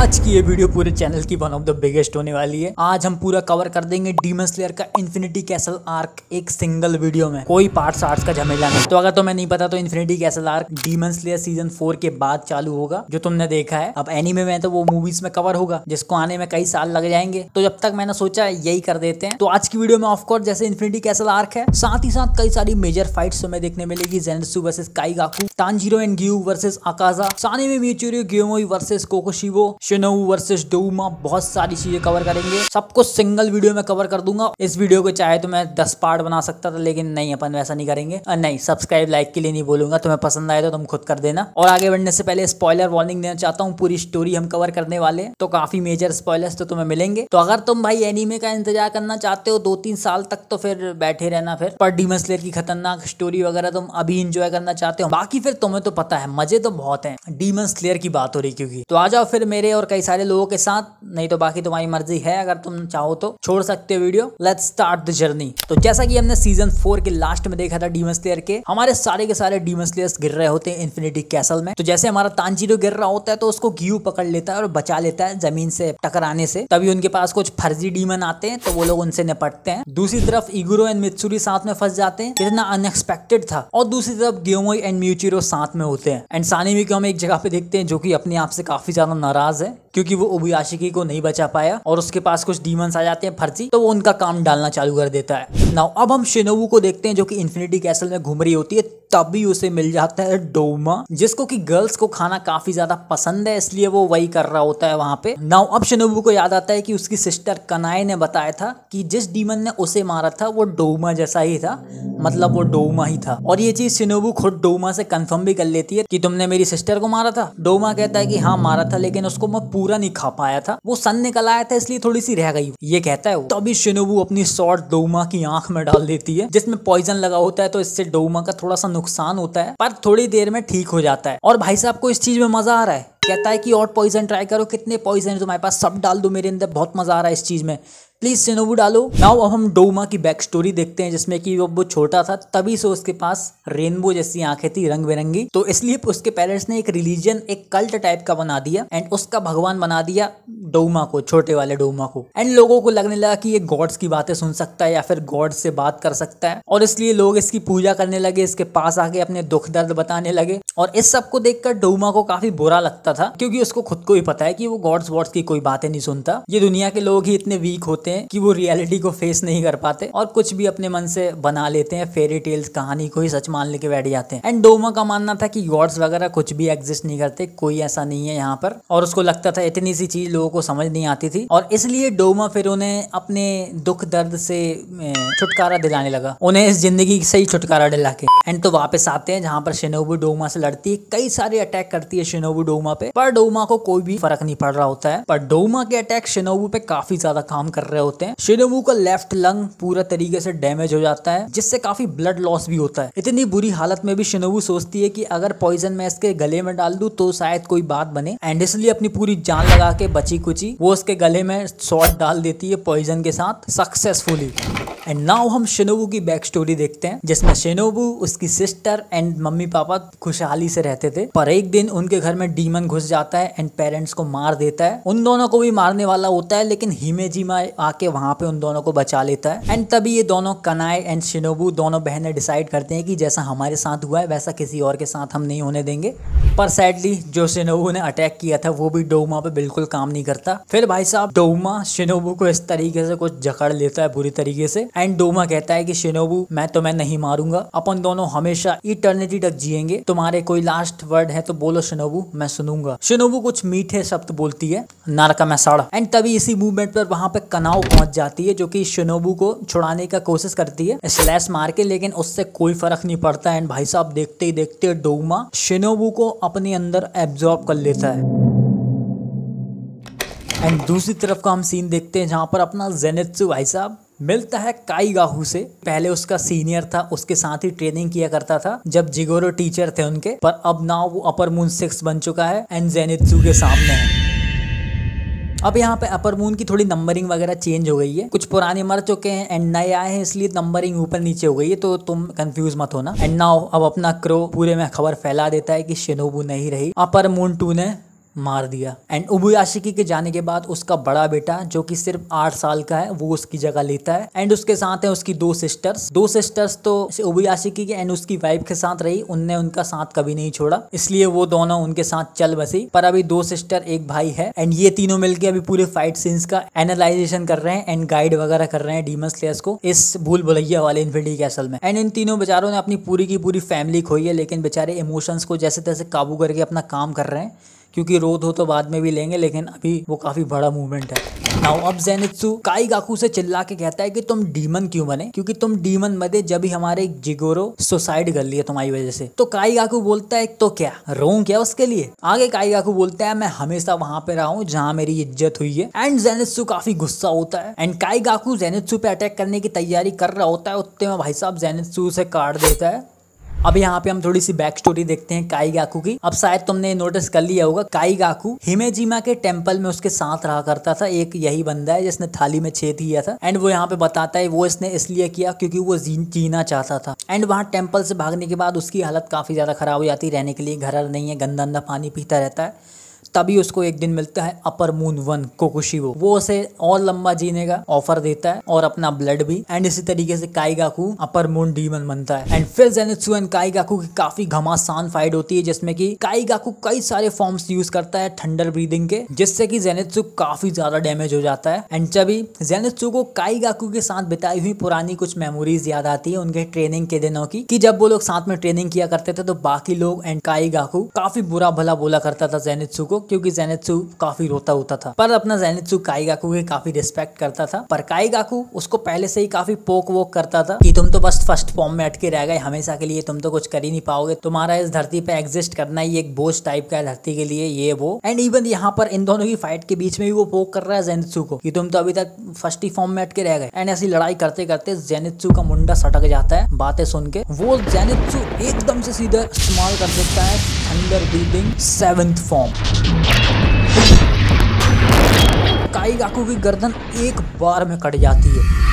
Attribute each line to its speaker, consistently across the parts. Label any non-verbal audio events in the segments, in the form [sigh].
Speaker 1: आज की ये वीडियो पूरे चैनल की वन ऑफ द बिगेस्ट होने वाली है आज हम पूरा कवर कर देंगे डीमन स्लेयर का इन्फिनिटी कैसल आर्क एक सिंगल वीडियो में कोई पार्ट आर्ट का झमेला नहीं तो अगर तुम्हें तो नहीं पता तो Infinity Castle arc Demon Slayer season four के बाद चालू होगा जो तुमने देखा है अब एनिमे में तो वो मूवीज में कवर होगा जिसको आने में कई साल लग जाएंगे तो जब तक मैंने सोचा यही कर देते हैं तो आज की वीडियो में ऑफकोर्स जैसे इन्फिनिटी कैसल आर्क है साथ ही साथ कई सारी मेजर फाइट हमें देखने मिलेगी Zenitsu versus Kaigaku Tanjiro and Giyu versus Akaza Sanemi Muichiro Gyomei versus Kokushibo Shinobu versus Doma बहुत सारी चीजें कवर करेंगे सबको सिंगल वीडियो में कवर कर दूंगा इस वीडियो को चाहे तो मैं दस पार्ट बना सकता था लेकिन नहीं अपन वैसा नहीं करेंगे नहीं सब्सक्राइब लाइक के लिए नहीं बोलूंगा तुम्हें पसंद आए तो तुम खुद कर देना और आगे बढ़ने से पहले स्पॉयलर वार्निंग देना चाहता हूँ पूरी स्टोरी हम कवर करने वाले तो काफी मेजर स्पॉयलर्स तो तुम्हें मिलेंगे तो अगर तुम भाई एनिमे का इंतजार करना चाहते हो दो तीन साल तक तो फिर बैठे रहना फिर पर डीमन की खतरनाक स्टोरी वगैरह तुम अभी इंजॉय करना चाहते हो बाकी फिर तुम्हें तो पता है मजे तो बहुत है डीमन स्लेयर की बात हो रही क्योंकि तो आ जाओ फिर मेरे और कई सारे लोगों के साथ नहीं तो बाकी तुम्हारी मर्जी है अगर तुम चाहो तो छोड़ सकते हो video let start the journey तो जैसा कि हमने सीजन फोर के लास्ट में देखा था डीमन स्लेयर के हमारे सारे के सारे डीमन स्लेयर्स गिर रहे होते हैं इन्फिनिटी कैसल में तो जैसे हमारा तांजीरो गिर रहा होता है तो उसको घी पकड़ लेता है और बचा लेता है जमीन से टकराने से तभी उनके पास कुछ फर्जी डीमन आते हैं तो वो लोग उनसे निपटते हैं दूसरी तरफ इगुरो एंड मित्सुरी साथ में फंस जाते हैं कितना अनएक्सपेक्टेड था और दूसरी तरफ गेमोई एंड म्यूचिरो साथ में होते हैं एंड सानिमी को हम एक जगह पे देखते हैं जो कि अपने आप से काफी ज्यादा नाराज है है क्योंकि वो उबुयाशिकी को नहीं बचा पाया और उसके पास कुछ डीमंस आ जाते हैं फर्जी तो वो उनका काम डालना चालू कर देता है नाउ अब हम शिनोबू को देखते हैं जो कि इन्फिनिटी कैसल में घूम रही होती है तभी उसे मिल जाता है डोमा जिसको कि गर्ल्स को खाना काफी ज्यादा पसंद है इसलिए वो वही कर रहा होता है वहां पे नाउ अब शिनोबू को याद आता है कि उसकी सिस्टर कनाए ने बताया था कि जिस डीमन ने उसे मारा था वो डोमा जैसा ही था मतलब वो डोमा ही था और ये चीज शिनोबू खुद डोमा से कंफर्म भी कर लेती है कि तुमने मेरी सिस्टर को मारा था डोमा कहता है कि हाँ मारा था लेकिन उसको मैं मैं पूरा नहीं खा पाया था वो सन निकल आया था इसलिए थोड़ी सी रह गई ये कहता है तभी शिनोबू अपनी शॉर्ट डोमा की आंख में डाल देती है जिसमें पॉइजन लगा होता है तो इससे डोमा का थोड़ा सा नुकसान होता है पर थोड़ी देर में ठीक हो जाता है और भाई साहब को इस चीज में मजा आ रहा है कहता है कि और पॉइजन ट्राई करो कितने पॉइजन तुम्हारे पास सब डाल दो मेरे अंदर बहुत मजा आ रहा है इस चीज में प्लीज सिनोबू डालो नाउ अब हम डोमा की बैक स्टोरी देखते हैं जिसमें कि वो छोटा था तभी से उसके पास रेनबो जैसी आंखें थी रंग बिरंगी तो इसलिए उसके पेरेंट्स ने एक रिलीजन एक कल्ट टाइप का बना दिया एंड उसका भगवान बना दिया डोमा को छोटे वाले डोमा को एंड लोगों को लगने लगा कि ये गॉड्स की बातें सुन सकता है या फिर गॉड से बात कर सकता है और इसलिए लोग इसकी पूजा करने लगे इसके पास आके अपने दुख दर्द बताने लगे और इस सब को देखकर डोमा को काफी बुरा लगता था क्योंकि उसको खुद को ही पता है कि वो गॉड्स वॉड्स की कोई बातें नहीं सुनता ये दुनिया के लोग ही इतने वीक होते होते हैं कि वो रियलिटी को फेस नहीं कर पाते और कुछ भी अपने मन से बना लेते हैं फेरी टेल्स कहानी को ही सच मान लेके बैठ जाते हैं एंड डोमा का मानना था कि गॉड्स वगैरह कुछ भी एग्जिस्ट नहीं करते कोई ऐसा नहीं है यहाँ पर और उसको लगता था इतनी सी चीज लोगों को समझ नहीं आती थी और इसलिए डोमा फिर उन्हें अपने दुख दर्द से छुटकारा दिलाने लगा उन्हें इस जिंदगी से ही छुटकारा दिला के एंड तो वापस आते हैं जहाँ पर शिनोबू डोमा से लड़ती है कई सारे अटैक करती है शिनोबू डोमा पे पर डोमा को कोई भी फर्क नहीं पड़ रहा होता है पर डोमा के अटैक शिनोबू पे काफी ज्यादा काम कर रहे रहे होते हैं शिनोमू का लेफ्ट लंग पूरा तरीके से डैमेज हो जाता है जिससे काफी ब्लड लॉस भी होता है इतनी बुरी हालत में भी शेनोबू सोचती है कि अगर पॉइजन मैं इसके गले में डाल दू तो शायद कोई बात बने एंड इसलिए अपनी पूरी जान लगा के बची कुची वो उसके गले में शॉर्ट डाल देती है पॉइजन के साथ सक्सेसफुली एंड नाउ हम शेनोबू की बैक स्टोरी देखते हैं जिसमें शेनोबू उसकी सिस्टर एंड मम्मी पापा खुशहाली से रहते थे पर एक दिन उनके घर में डीमन घुस जाता है एंड पेरेंट्स को मार देता है उन दोनों को भी मारने वाला होता है लेकिन हिमेजीमा आके वहाँ पे उन दोनों को बचा लेता है एंड तभी ये दोनों कनाए एंड शिनोबू दोनों बहनें डिसाइड करते हैं कि जैसा हमारे साथ हुआ है वैसा किसी और के साथ हम नहीं होने देंगे पर सैडली जो शिनोबू ने अटैक किया था वो भी डोमा पे बिल्कुल काम नहीं करता फिर भाई साहब डोमा शिनोबू को इस तरीके से कुछ जकड़ लेता है बुरी तरीके से एंड डोमा कहता है कि शिनोबू मैं तो मैं नहीं मारूंगा अपन दोनों हमेशा इटर्निटी तक जियेंगे तुम्हारे कोई लास्ट वर्ड है तो बोलो शिनोबू मैं सुनूंगा शिनोबू कुछ मीठे शब्द बोलती है नारका मैं सड़ एंड तभी इसी मूवमेंट पर वहां पे कनाओ नाव पहुंच जाती है जो कि शिनोबू को छुड़ाने का कोशिश करती है स्लैश मार के लेकिन उससे कोई फर्क नहीं पड़ता एंड भाई साहब देखते ही देखते डोगमा शिनोबू को अपने अंदर एब्जॉर्ब कर लेता है एंड दूसरी तरफ का हम सीन देखते हैं जहां पर अपना जेनेत्सु भाई साहब मिलता है काई गाहू से पहले उसका सीनियर था उसके साथ ही ट्रेनिंग किया करता था जब जिगोरो टीचर थे उनके पर अब ना वो अपर मून सिक्स बन चुका है एंड जेनेत्सु के सामने है अब यहाँ पे अपर मून की थोड़ी नंबरिंग वगैरह चेंज हो गई है कुछ पुराने मर चुके हैं एंड नए आए हैं इसलिए नंबरिंग ऊपर नीचे हो गई है तो तुम कंफ्यूज मत होना एंड नाउ अब अपना क्रो पूरे में खबर फैला देता है कि शिनोबू नहीं रही अपर मून टू ने मार दिया एंड उबुयाशिकी के जाने के बाद उसका बड़ा बेटा जो कि सिर्फ आठ साल का है वो उसकी जगह लेता है एंड उसके साथ है उसकी दो सिस्टर्स दो सिस्टर्स तो उबुयाशिकी के एंड उसकी वाइफ के साथ रही उनने उनका साथ कभी नहीं छोड़ा इसलिए वो दोनों उनके साथ चल बसी पर अभी दो सिस्टर एक भाई है एंड ये तीनों मिलकर अभी पूरे फाइट सीन्स का एनालाइजेशन कर रहे हैं एंड गाइड वगैरह कर रहे हैं डीमन स्लेयर्स को इस भूल भुलैया वाले इन्फिनिटी कैसल में एंड इन तीनों बेचारों ने अपनी पूरी की पूरी फैमिली खोई है लेकिन बेचारे इमोशंस को जैसे तैसे काबू करके अपना काम कर रहे हैं क्योंकि रोध हो तो बाद में भी लेंगे लेकिन अभी वो काफ़ी बड़ा मूवमेंट है नाउ अब जेनित्सु काई गाकू से चिल्ला के कहता है कि तुम डीमन क्यों बने क्योंकि तुम डीमन बने जब ही हमारे जिगोरो सुसाइड कर लिए तुम्हारी वजह से तो काई गाकू बोलता है तो क्या रो क्या उसके लिए आगे काई गाकू बोलता है मैं हमेशा वहां पे रहा हूँ जहाँ मेरी इज्जत हुई है एंड जेनित्सु काफी गुस्सा होता है एंड काई गाकू जेनित्सु पे अटैक करने की तैयारी कर रहा होता है उतने में भाई साहब जेनित्सु से काट देता है अब यहाँ पे हम थोड़ी सी बैक स्टोरी देखते हैं काई गाकू की अब शायद तुमने नोटिस कर लिया होगा काई गाकू हिमेजीमा के टेम्पल में उसके साथ रहा करता था एक यही बंदा है जिसने थाली में छेद किया था एंड वो यहाँ पे बताता है वो इसने इसलिए किया क्योंकि वो जीना चाहता था एंड वहाँ टेम्पल से भागने के बाद उसकी हालत काफी ज्यादा खराब हो जाती रहने के लिए घर नहीं है गंदा गंदा पानी पीता रहता है तभी उसको एक दिन मिलता है अपर मून वन कोकुशी वो उसे और लंबा जीने का ऑफर देता है और अपना ब्लड भी एंड इसी तरीके से काइगाकू अपर मून डीमन बनता है एंड फिर जेनित्सु एंड काइगाकू की काफी घमासान फाइट होती है जिसमें कि काइगाकू कई सारे फॉर्म्स यूज करता है थंडर ब्रीदिंग के जिससे कि जेनित्सु काफी ज्यादा डैमेज हो जाता है एंड जबी जेनित्सु को काइगाकू के साथ बिताई हुई पुरानी कुछ मेमोरीज याद आती है उनके ट्रेनिंग के दिनों की कि जब वो लोग साथ में ट्रेनिंग किया करते थे तो बाकी लोग एंड काइगाकू काफी बुरा भला बोला करता था जेनित्सु को क्योंकि जेनेत्सु काफी रोता होता था पर अपना जेनेत्सु काईगाकू के काफी रिस्पेक्ट करता था पर काईगाकू उसको पहले से ही काफी पोक वोक करता था कि तुम तो बस फर्स्ट फॉर्म में अटके रह गए हमेशा के लिए तुम तो कुछ कर ही नहीं पाओगे तुम्हारा इस धरती पे एग्जिस्ट करना ही एक बोझ टाइप का है धरती के लिए ये वो एंड इवन यहाँ पर इन दोनों की फाइट के बीच में भी वो पोक कर रहा है जेनित्सु को कि तुम तो अभी तक फर्स्ट ही फॉर्म में अटके रह गए एंड ऐसी लड़ाई करते करते जेनित्सु का मुंडा सटक जाता है बातें सुन के वो जेनित्सु एकदम से सीधा इस्तेमाल कर देता है थंडर ब्रीदिंग सेवेंथ फॉर्म काई गाकू की गर्दन एक बार में कट जाती है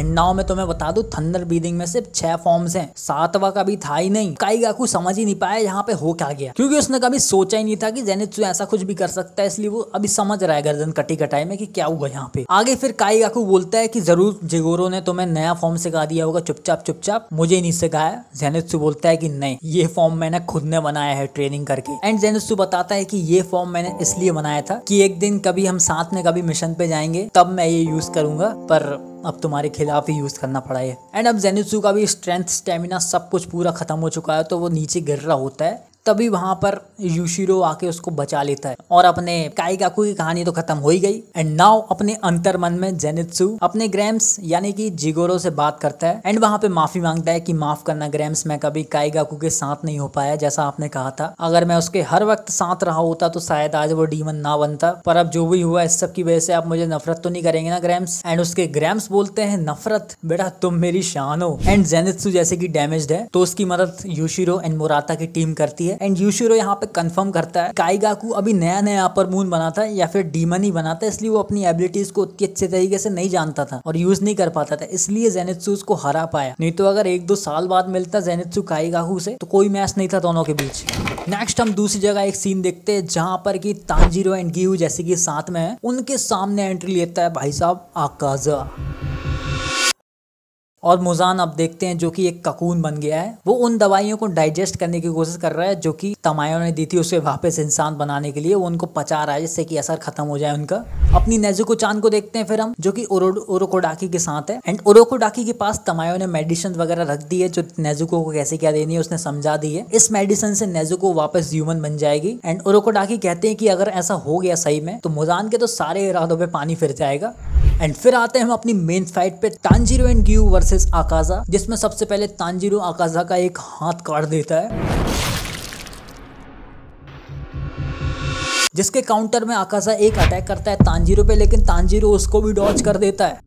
Speaker 1: एंड नाउ मैं तुम्हें बता दू थंडर ब्रीदिंग में सिर्फ छह फॉर्म्स हैं सातवा का भी था ही नहीं काई गाकू समझ ही नहीं पाया यहाँ पे हो क्या गया क्योंकि उसने कभी सोचा ही नहीं था कि जेनित्सु ऐसा कुछ भी कर सकता है इसलिए वो अभी समझ रहा है गर्दन कटी कटाई में कि क्या हुआ यहाँ पे आगे फिर काई गाकू बोलता है कि जरूर जिगोरो ने तुम्हें नया फॉर्म सिखा दिया होगा चुपचाप चुपचाप मुझे नहीं सिखाया जेनित्सु बोलता है कि नहीं ये फॉर्म मैंने खुद ने बनाया है ट्रेनिंग करके एंड जेनित्सु बताता है कि ये फॉर्म मैंने इसलिए बनाया था कि एक दिन कभी हम साथ में कभी मिशन पे जाएंगे तब मैं ये यूज करूंगा पर अब तुम्हारे खिलाफ ही यूज़ करना पड़ा है एंड अब जेनिसू का भी स्ट्रेंथ स्टेमिना सब कुछ पूरा ख़त्म हो चुका है तो वो नीचे गिर रहा होता है तभी वहां पर युशिरो आके उसको बचा लेता है और अपने काई काकू की कहानी तो खत्म हो ही गई एंड नाउ अपने अंतर मन में जेनित्सु अपने ग्रैम्स यानी कि जिगोरो से बात करता है एंड वहां पे माफी मांगता है कि माफ करना ग्रैम्स मैं कभी काई काकू के साथ नहीं हो पाया जैसा आपने कहा था अगर मैं उसके हर वक्त साथ रहा होता तो शायद आज वो डीमन ना बनता पर अब जो भी हुआ इस सब की वजह से आप मुझे नफरत तो नहीं करेंगे ना ग्रैम्स एंड उसके ग्रैम्स बोलते हैं नफरत बेटा तुम मेरी शान हो एंड जेनित्सु जैसे की डैमेज है तो उसकी मदद युशिरो एंड मोराता की टीम करती है है एंड यूशिरो यहाँ पे कंफर्म करता है काइगाकू अभी नया नया अपर मून बना था या फिर डीमन ही बना था इसलिए वो अपनी एबिलिटीज को उतनी अच्छे तरीके से नहीं जानता था और यूज नहीं कर पाता था इसलिए जेनित्सु उसको हरा पाया नहीं तो अगर एक दो साल बाद मिलता जेनित्सु काइगाकू से तो कोई मैच नहीं था दोनों के बीच नेक्स्ट हम दूसरी जगह एक सीन देखते हैं जहां पर कि तांजीरो एंड गीहू जैसे कि साथ में है उनके सामने एंट्री लेता है भाई साहब आकाजा और मुजान अब देखते हैं जो कि एक ककून बन गया है वो उन दवाइयों को डाइजेस्ट करने की कोशिश कर रहा है जो कि तमायो ने दी थी उसे वापस इंसान बनाने के लिए वो उनको पचा रहा है जिससे कि असर खत्म हो जाए उनका अपनी नेजुको चांद को देखते हैं फिर हम जो कि ओरोकोडाकी के साथ है एंड ओरोकोडाकी के पास तमायो ने मेडिसिन वगैरह रख दी है जो नेजुको को कैसे क्या देनी है उसने समझा दी है इस मेडिसिन से नेजुको वापस ह्यूमन बन जाएगी एंड ओरोकोडाकी कहते हैं कि अगर ऐसा हो गया सही में तो मुजान के तो सारे इरादों पर पानी फिर जाएगा एंड फिर आते हैं हम अपनी मेन फाइट पे Tanjiro and Giyu versus Akaza जिसमें सबसे पहले तानजीरो आकाजा का एक हाथ काट देता है जिसके काउंटर में आकाशा एक अटैक करता है तानजीरो पे लेकिन तानजीरो उसको भी डॉच कर देता है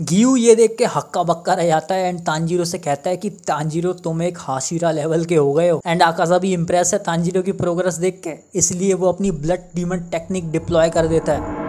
Speaker 1: गियू ये देख के हक्का बक्का रह जाता है एंड तानजीरो से कहता है कि तानजीरो तुम एक हाशिरा लेवल के हो गए हो एंड आकाशा भी इम्प्रेस है तानजीरो की प्रोग्रेस देख के इसलिए वो अपनी ब्लड डीमन टेक्निक डिप्लॉय कर देता है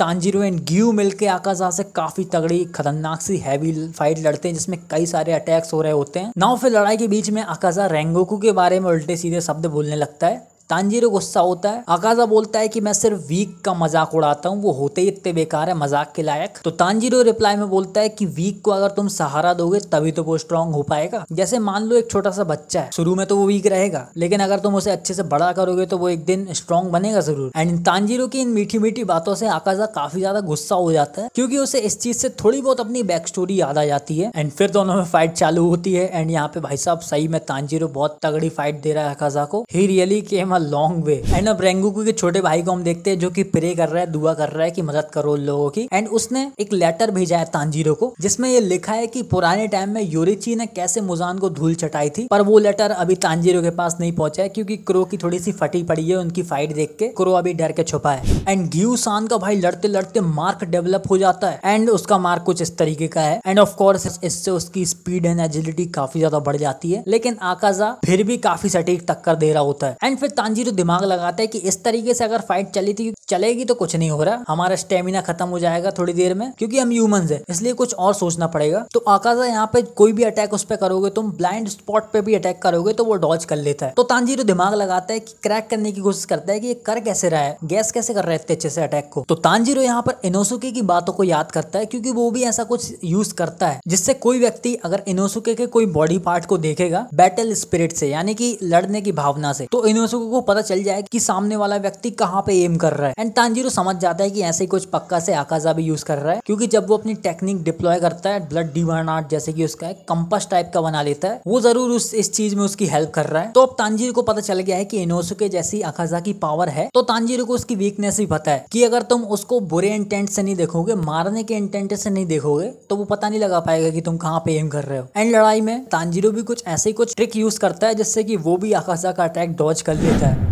Speaker 1: तांजिरो एंड ग्यू मिलके आकाशा से काफी तगड़ी खतरनाक सी हैवी फाइट लड़ते हैं जिसमें कई सारे अटैक्स हो रहे होते हैं नाव फिर लड़ाई के बीच में आकाशा रेंगोकू के बारे में उल्टे सीधे शब्द बोलने लगता है तांजीरो गुस्सा होता है आकाजा बोलता है कि मैं सिर्फ वीक का मजाक उड़ाता हूँ वो होते ही इतने बेकार है मजाक के लायक तो तांजीरो रिप्लाई में बोलता है कि वीक को अगर तुम सहारा दोगे तभी तो वो स्ट्रांग हो पाएगा जैसे मान लो एक छोटा सा बच्चा है शुरू में तो वो वीक रहेगा लेकिन अगर तुम उसे अच्छे से बड़ा करोगे तो वो एक दिन स्ट्रांग बनेगा जरूर एंड तांजीरो की इन मीठी मीठी बातों से आकाजा काफी ज्यादा गुस्सा हो जाता है क्योंकि उसे इस चीज से थोड़ी बहुत अपनी बैक स्टोरी याद आ जाती है एंड फिर दोनों में फाइट चालू होती है एंड यहाँ पे भाई साहब सही में तांजीरो बहुत तगड़ी फाइट दे रहा है आकाजा को ही really came a long way and अब रेंगुकू के छोटे भाई को हम देखते हैं जो कि प्रे कर रहा है दुआ कर रहा है कि मदद करो लोगों की एंड उसने एक लेटर भेजा है तांजीरो को जिसमें ये लिखा है कि पुराने टाइम में योरिची ने कैसे मुजान को धूल चटाई थी पर वो लेटर अभी तांजीरो के पास नहीं पहुंचा है क्योंकि क्रो की थोड़ी सी फटी पड़ी है उनकी फाइट देख के क्रो अभी डर के छुपा है एंड ग्यू सान का भाई लड़ते लड़ते मार्क डेवलप हो जाता है एंड उसका मार्क कुछ इस तरीके का है एंड ऑफकोर्स इससे उसकी स्पीड एंड एजिलिटी काफी ज्यादा बढ़ जाती है लेकिन आकाजा फिर भी काफी सटीक टक्कर दे रहा होता है एंड फिर तो दिमाग लगाता है कि इस तरीके से अगर फाइट चली थी चलेगी तो कुछ नहीं हो रहा हमारा स्टेमिना खत्म हो जाएगा थोड़ी देर में क्योंकि हम ह्यूमन है इसलिए कुछ और सोचना पड़ेगा तो आकाशा यहाँ पे कोई भी अटैक उस पर करोगे तुम ब्लाइंड स्पॉट पे भी अटैक करोगे तो वो डॉज कर लेता है तो तांजीरो तो दिमाग लगाता है कि क्रैक करने की कोशिश करता है कि ये कर कैसे रहा है गैस कैसे कर रहे थे अच्छे से अटैक को तो तांजीरो तो यहाँ पर इनोसुके की बातों को याद करता है क्योंकि वो भी ऐसा कुछ यूज करता है जिससे कोई व्यक्ति अगर इनोसुके के कोई बॉडी पार्ट को देखेगा बैटल स्पिरिट से यानी कि लड़ने की भावना से तो इनोसुके को को पता चल जाए कि सामने वाला व्यक्ति कहाँ पे एम कर रहा है एंड तांजीरो समझ जाता है कि ऐसे ही कुछ पक्का से आकाजा भी यूज कर रहा है क्योंकि जब वो अपनी टेक्निक डिप्लॉय करता है ब्लड डिवर्न आर्ट जैसे कि उसका एक कंपस टाइप का बना लेता है वो जरूर उस इस चीज में उसकी हेल्प कर रहा है तो अब तांजीरो को पता चल गया है कि के जैसी आकाजा की पावर है तो तांजीरो को उसकी वीकनेस भी पता है की अगर तुम उसको बुरे इंटेंट से नहीं देखोगे मारने के इंटेंट से नहीं देखोगे तो वो पता नहीं लगा पाएगा कि तुम कहाँ पे एम कर रहे हो एंड लड़ाई में तांजीरो भी कुछ ऐसे कुछ ट्रिक यूज करता है जिससे कि वो भी आकाशा का अटैक डॉज कर लेता है है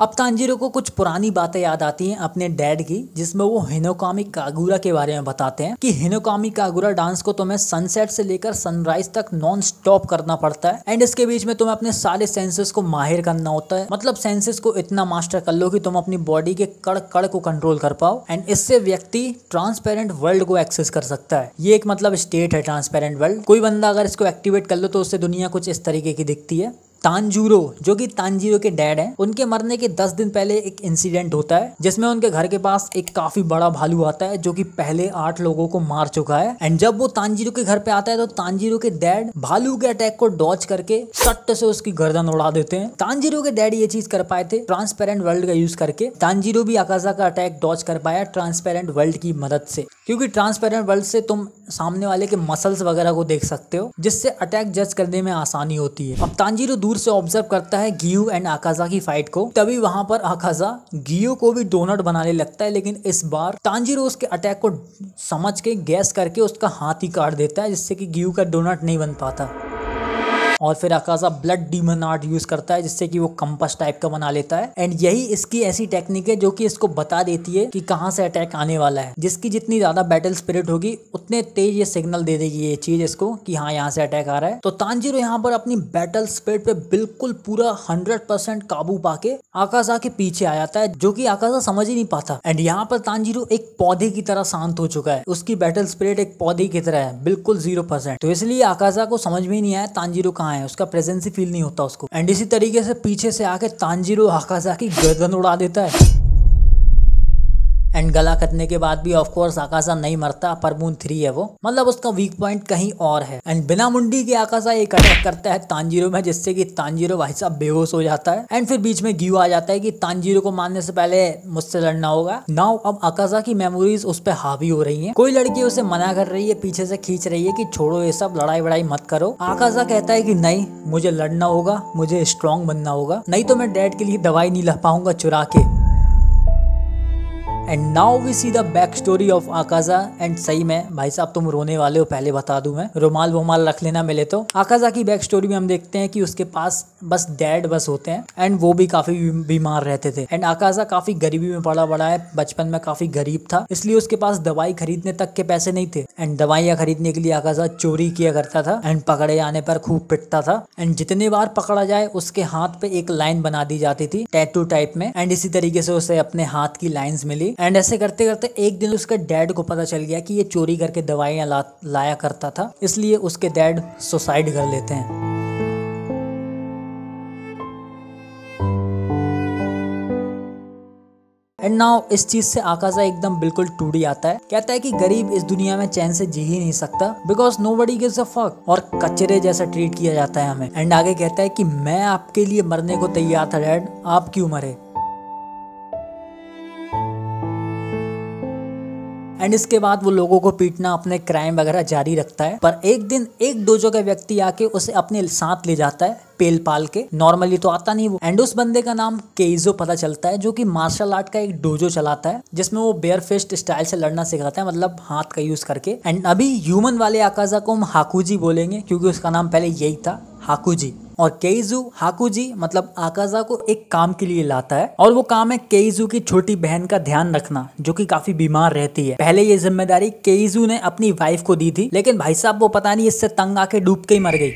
Speaker 1: अब तांजिरो को कुछ पुरानी बातें याद आती हैं अपने डैड की जिसमें वो हिनोकामी कागुरा के बारे में बताते हैं कि हिनोकामी कागुरा डांस को तुम्हें सनसेट से लेकर सनराइज तक नॉन स्टॉप करना पड़ता है एंड इसके बीच में तुम्हें अपने सारे सेंसेस को माहिर करना होता है मतलब सेंसेस को इतना मास्टर कर लो कि तुम अपनी बॉडी के कड़ कड़ को कंट्रोल कर पाओ एंड इससे व्यक्ति ट्रांसपेरेंट वर्ल्ड को एक्सेस कर सकता है ये एक मतलब स्टेट है ट्रांसपेरेंट वर्ल्ड कोई बंदा अगर इसको एक्टिवेट कर लो तो उससे दुनिया कुछ इस तरीके की दिखती है तानजूरो जो कि तानजीरो के डैड हैं उनके मरने के दस दिन पहले एक इंसिडेंट होता है जिसमें उनके घर के पास एक काफी बड़ा भालू आता है जो कि पहले आठ लोगों को मार चुका है एंड जब वो तानजीरो के घर पे आता है तो तानजीरो के डैड भालू के अटैक को डॉच करके सट्ट से उसकी गर्दन उड़ा देते हैं तानजीरो के डैड ये चीज कर पाए थे ट्रांसपेरेंट वर्ल्ड का यूज करके तानजीरो भी अकाजा का अटैक डॉच कर पाया ट्रांसपेरेंट वर्ल्ड की मदद से क्योंकि ट्रांसपेरेंट वर्ल्ड से तुम सामने वाले के मसल्स वगैरह को देख सकते हो जिससे अटैक जज करने में आसानी होती है अब तानजीरो दूर दूर से ऑब्जर्व करता है गियो एंड आकाजा की फाइट को तभी वहां पर आकाजा गियो को भी डोनट बनाने लगता है लेकिन इस बार तांजीरो उसके अटैक को समझ के गैस करके उसका हाथ ही काट देता है जिससे कि गियो का डोनट नहीं बन पाता और फिर Akaza blood demon art use करता है जिससे कि वो कंपस टाइप का बना लेता है एंड यही इसकी ऐसी टेक्निक है जो कि इसको बता देती है कि कहाँ से अटैक आने वाला है जिसकी जितनी ज्यादा बैटल स्पिरिट होगी उतने तेज ये सिग्नल दे देगी ये चीज इसको कि हाँ यहाँ से अटैक आ रहा है तो तांजीरो यहाँ पर अपनी बैटल स्पिरिट पे बिल्कुल पूरा हंड्रेड परसेंट काबू पाके आकाशा के पीछे आ जाता है जो की आकाशा समझ ही नहीं पाता एंड यहाँ पर तांजीरो एक पौधे की तरह शांत हो चुका है उसकी बैटल स्पिरिट एक पौधे की तरह है बिल्कुल जीरो परसेंट तो इसलिए आकाशा को समझ में नहीं आया तांजीरो कहाँ कहाँ है उसका प्रेजेंस ही फील नहीं होता उसको एंड इसी तरीके से पीछे से आके तांजीरो हाकाजा की गर्दन उड़ा देता है एंड गला कटने के बाद भी ऑफकोर्स आकाशा नहीं मरता पर मून थ्री है वो मतलब उसका वीक पॉइंट कहीं और है एंड बिना मुंडी के आकाशा एक अटैक करता है तांजीरो में जिससे कि तांजीरो भाई साहब बेहोश हो जाता है एंड फिर बीच में ग्यू आ जाता है कि तांजीरो को मारने से पहले मुझसे लड़ना होगा नाउ अब आकाशा की मेमोरीज उस पर हावी हो रही है कोई लड़की उसे मना कर रही है पीछे से खींच रही है की छोड़ो ये सब लड़ाई वड़ाई मत करो आकाशा कहता है की नहीं मुझे लड़ना होगा मुझे स्ट्रांग बनना होगा नहीं तो मैं डैड के लिए दवाई नहीं ला पाऊंगा चुरा के and now we see the backstory of Akaza and सही में भाई साहब तुम रोने वाले हो पहले बता दू मैं रोमाल वोमाल रख लेना मिले तो आकाजा की बैक स्टोरी में हम देखते हैं कि उसके पास बस डैड बस होते हैं एंड वो भी काफी बीमार रहते थे एंड आकाजा काफी गरीबी में पड़ा बड़ा है बचपन में काफी गरीब था इसलिए उसके पास दवाई खरीदने तक के पैसे नहीं थे एंड दवाइयाँ खरीदने के लिए आकाजा चोरी किया करता था एंड पकड़े आने पर खूब पिटता था एंड जितने बार पकड़ा जाए उसके हाथ पे एक लाइन बना दी जाती थी टैटू टाइप में एंड इसी तरीके से उसे अपने हाथ की लाइन्स मिली एंड ऐसे करते करते एक दिन उसके डैड को पता चल गया कि ये चोरी करके दवाइयां ला, लाया करता था इसलिए उसके डैड सुसाइड कर लेते हैं एंड नाउ इस चीज से आकाशा एकदम बिल्कुल टूट जाता है कहता है कि गरीब इस दुनिया में चैन से जी ही नहीं सकता because nobody gives a fuck और कचरे जैसा ट्रीट किया जाता है हमें एंड आगे कहता है कि मैं आपके लिए मरने को तैयार था डैड आप उम्र मरे एंड इसके बाद वो लोगों को पीटना अपने क्राइम वगैरह जारी रखता है पर एक दिन एक डोजो का व्यक्ति आके उसे अपने साथ ले जाता है पेल पाल के नॉर्मली तो आता नहीं वो एंड उस बंदे का नाम केइजो पता चलता है जो कि मार्शल आर्ट का एक डोजो चलाता है जिसमें वो बेयर फेस्ट स्टाइल से लड़ना सिखाता है मतलब हाथ का यूज करके एंड अभी ह्यूमन वाले आकाजा को हम हाकूजी बोलेंगे क्योंकि उसका नाम पहले यही था हाकूजी और केइजू हाकुजी मतलब आकाजा को एक काम के लिए लाता है और वो काम है केइजू की छोटी बहन का ध्यान रखना जो कि काफी बीमार रहती है पहले ये जिम्मेदारी केइजू ने अपनी वाइफ को दी थी लेकिन भाई साहब वो पता नहीं इससे तंग आके डूब के ही मर गई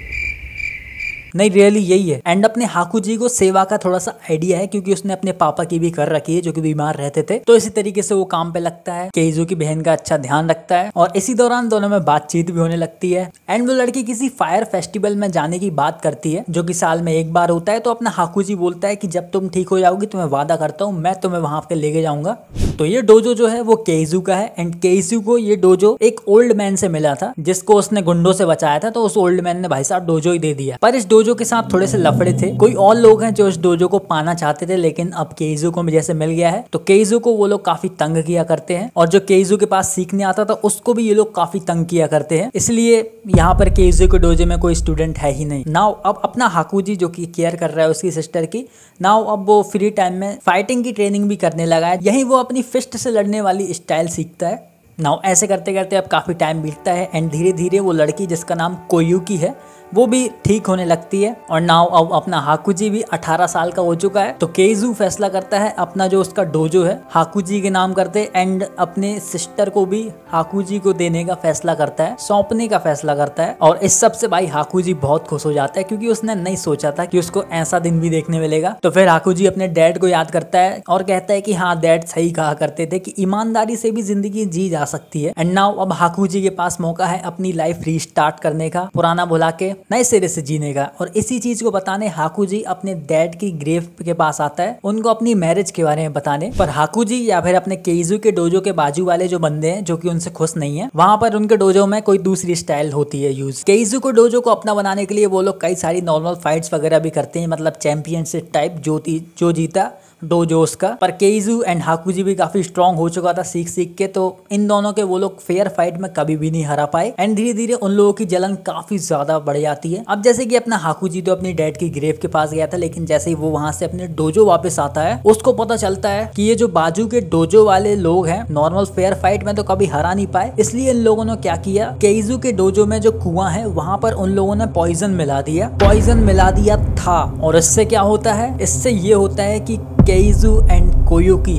Speaker 1: नहीं रियली यही है एंड अपने हाकू जी को सेवा का थोड़ा सा आइडिया है क्योंकि उसने अपने पापा की भी कर रखी है जो कि बीमार रहते थे तो इसी तरीके से वो काम पे लगता है केजो की बहन का अच्छा ध्यान रखता है और इसी दौरान दोनों में बातचीत भी होने लगती है एंड वो लड़की किसी फायर फेस्टिवल में जाने की बात करती है जो की साल में एक बार होता है तो अपना हाकू जी बोलता है की जब तुम ठीक हो जाओगी तो मैं वादा करता हूँ मैं तुम्हें वहां पे लेके जाऊंगा तो ये डोजो जो है वो केजू का है एंड केजू को ये डोजो एक ओल्ड मैन से मिला था जिसको उसने गुंडों से बचाया था तो उस ओल्ड मैन ने भाई साहब डोजो ही दे दिया पर इस डोजो डोजो के साथ थोड़े से लफड़े थे कोई और लोग हैं जो इस डोजो को पाना चाहते थे लेकिन अब केजू को जैसे मिल गया है तो केजू को वो लोग काफी तंग किया करते हैं और जो केजू के पास सीखने आता था उसको भी ये लोग काफी तंग किया करते हैं इसलिए यहाँ पर केजू के डोजे में कोई स्टूडेंट है ही नहीं नाव अब अपना हाकूजी जो की केयर कर रहा है उसकी सिस्टर की नाव अब वो फ्री टाइम में फाइटिंग की ट्रेनिंग भी करने लगा है यही वो अपनी फिस्ट से लड़ने वाली स्टाइल सीखता है नाउ ऐसे करते करते अब काफ़ी टाइम बीतता है एंड धीरे धीरे वो लड़की जिसका नाम कोयू की है वो भी ठीक होने लगती है और नाव अब अपना हाकुजी भी 18 साल का हो चुका है तो केजू फैसला करता है अपना जो उसका डोजो है हाकुजी के नाम करते एंड अपने सिस्टर को भी हाकुजी को देने का फैसला करता है सौंपने का फैसला करता है और इस सब से भाई हाकुजी बहुत खुश हो जाता है क्योंकि उसने नहीं सोचा था कि उसको ऐसा दिन भी देखने मिलेगा तो फिर हाकुजी अपने डैड को याद करता है और कहता है की हाँ डैड सही कहा करते थे कि ईमानदारी से भी जिंदगी जी जा सकती है एंड नाव अब हाकू के पास मौका है अपनी लाइफ रिस्टार्ट करने का पुराना बुला के नए सिरे से जीने का और इसी चीज को बताने हाकू जी अपने डैड की ग्रेव के पास आता है उनको अपनी मैरिज के बारे में बताने पर हाकू जी या फिर अपने केजू के डोजो के बाजू वाले जो बंदे हैं जो कि उनसे खुश नहीं है वहां पर उनके डोजो में कोई दूसरी स्टाइल होती है यूज केजू को डोजो को अपना बनाने के लिए वो लोग कई सारी नॉर्मल फाइट्स वगैरह भी करते हैं मतलब चैंपियनशिप टाइप जो जो जीता डोजोस का पर केजू एंड हाकुजी भी काफी स्ट्रॉन्ग हो चुका था सीख सीख के तो इन दोनों के वो लोग फेयर फाइट में कभी भी नहीं हरा पाए एंड धीरे धीरे उन लोगों की जलन काफी ज्यादा बढ़ जाती है अब जैसे कि अपना हाकुजी तो अपनी डैड की ग्रेव के पास गया था लेकिन जैसे ही वो वहां से अपने डोजो वापस आता है उसको पता चलता है कि ये जो बाजू के डोजो वाले लोग हैं नॉर्मल फेयर फाइट में तो कभी हरा नहीं पाए इसलिए इन लोगों ने क्या किया केजू के डोजो में जो कुआ है वहां पर उन लोगों ने पॉइजन मिला दिया पॉइजन मिला दिया था और इससे क्या होता है इससे ये होता है की केइजू एंड कोयुकी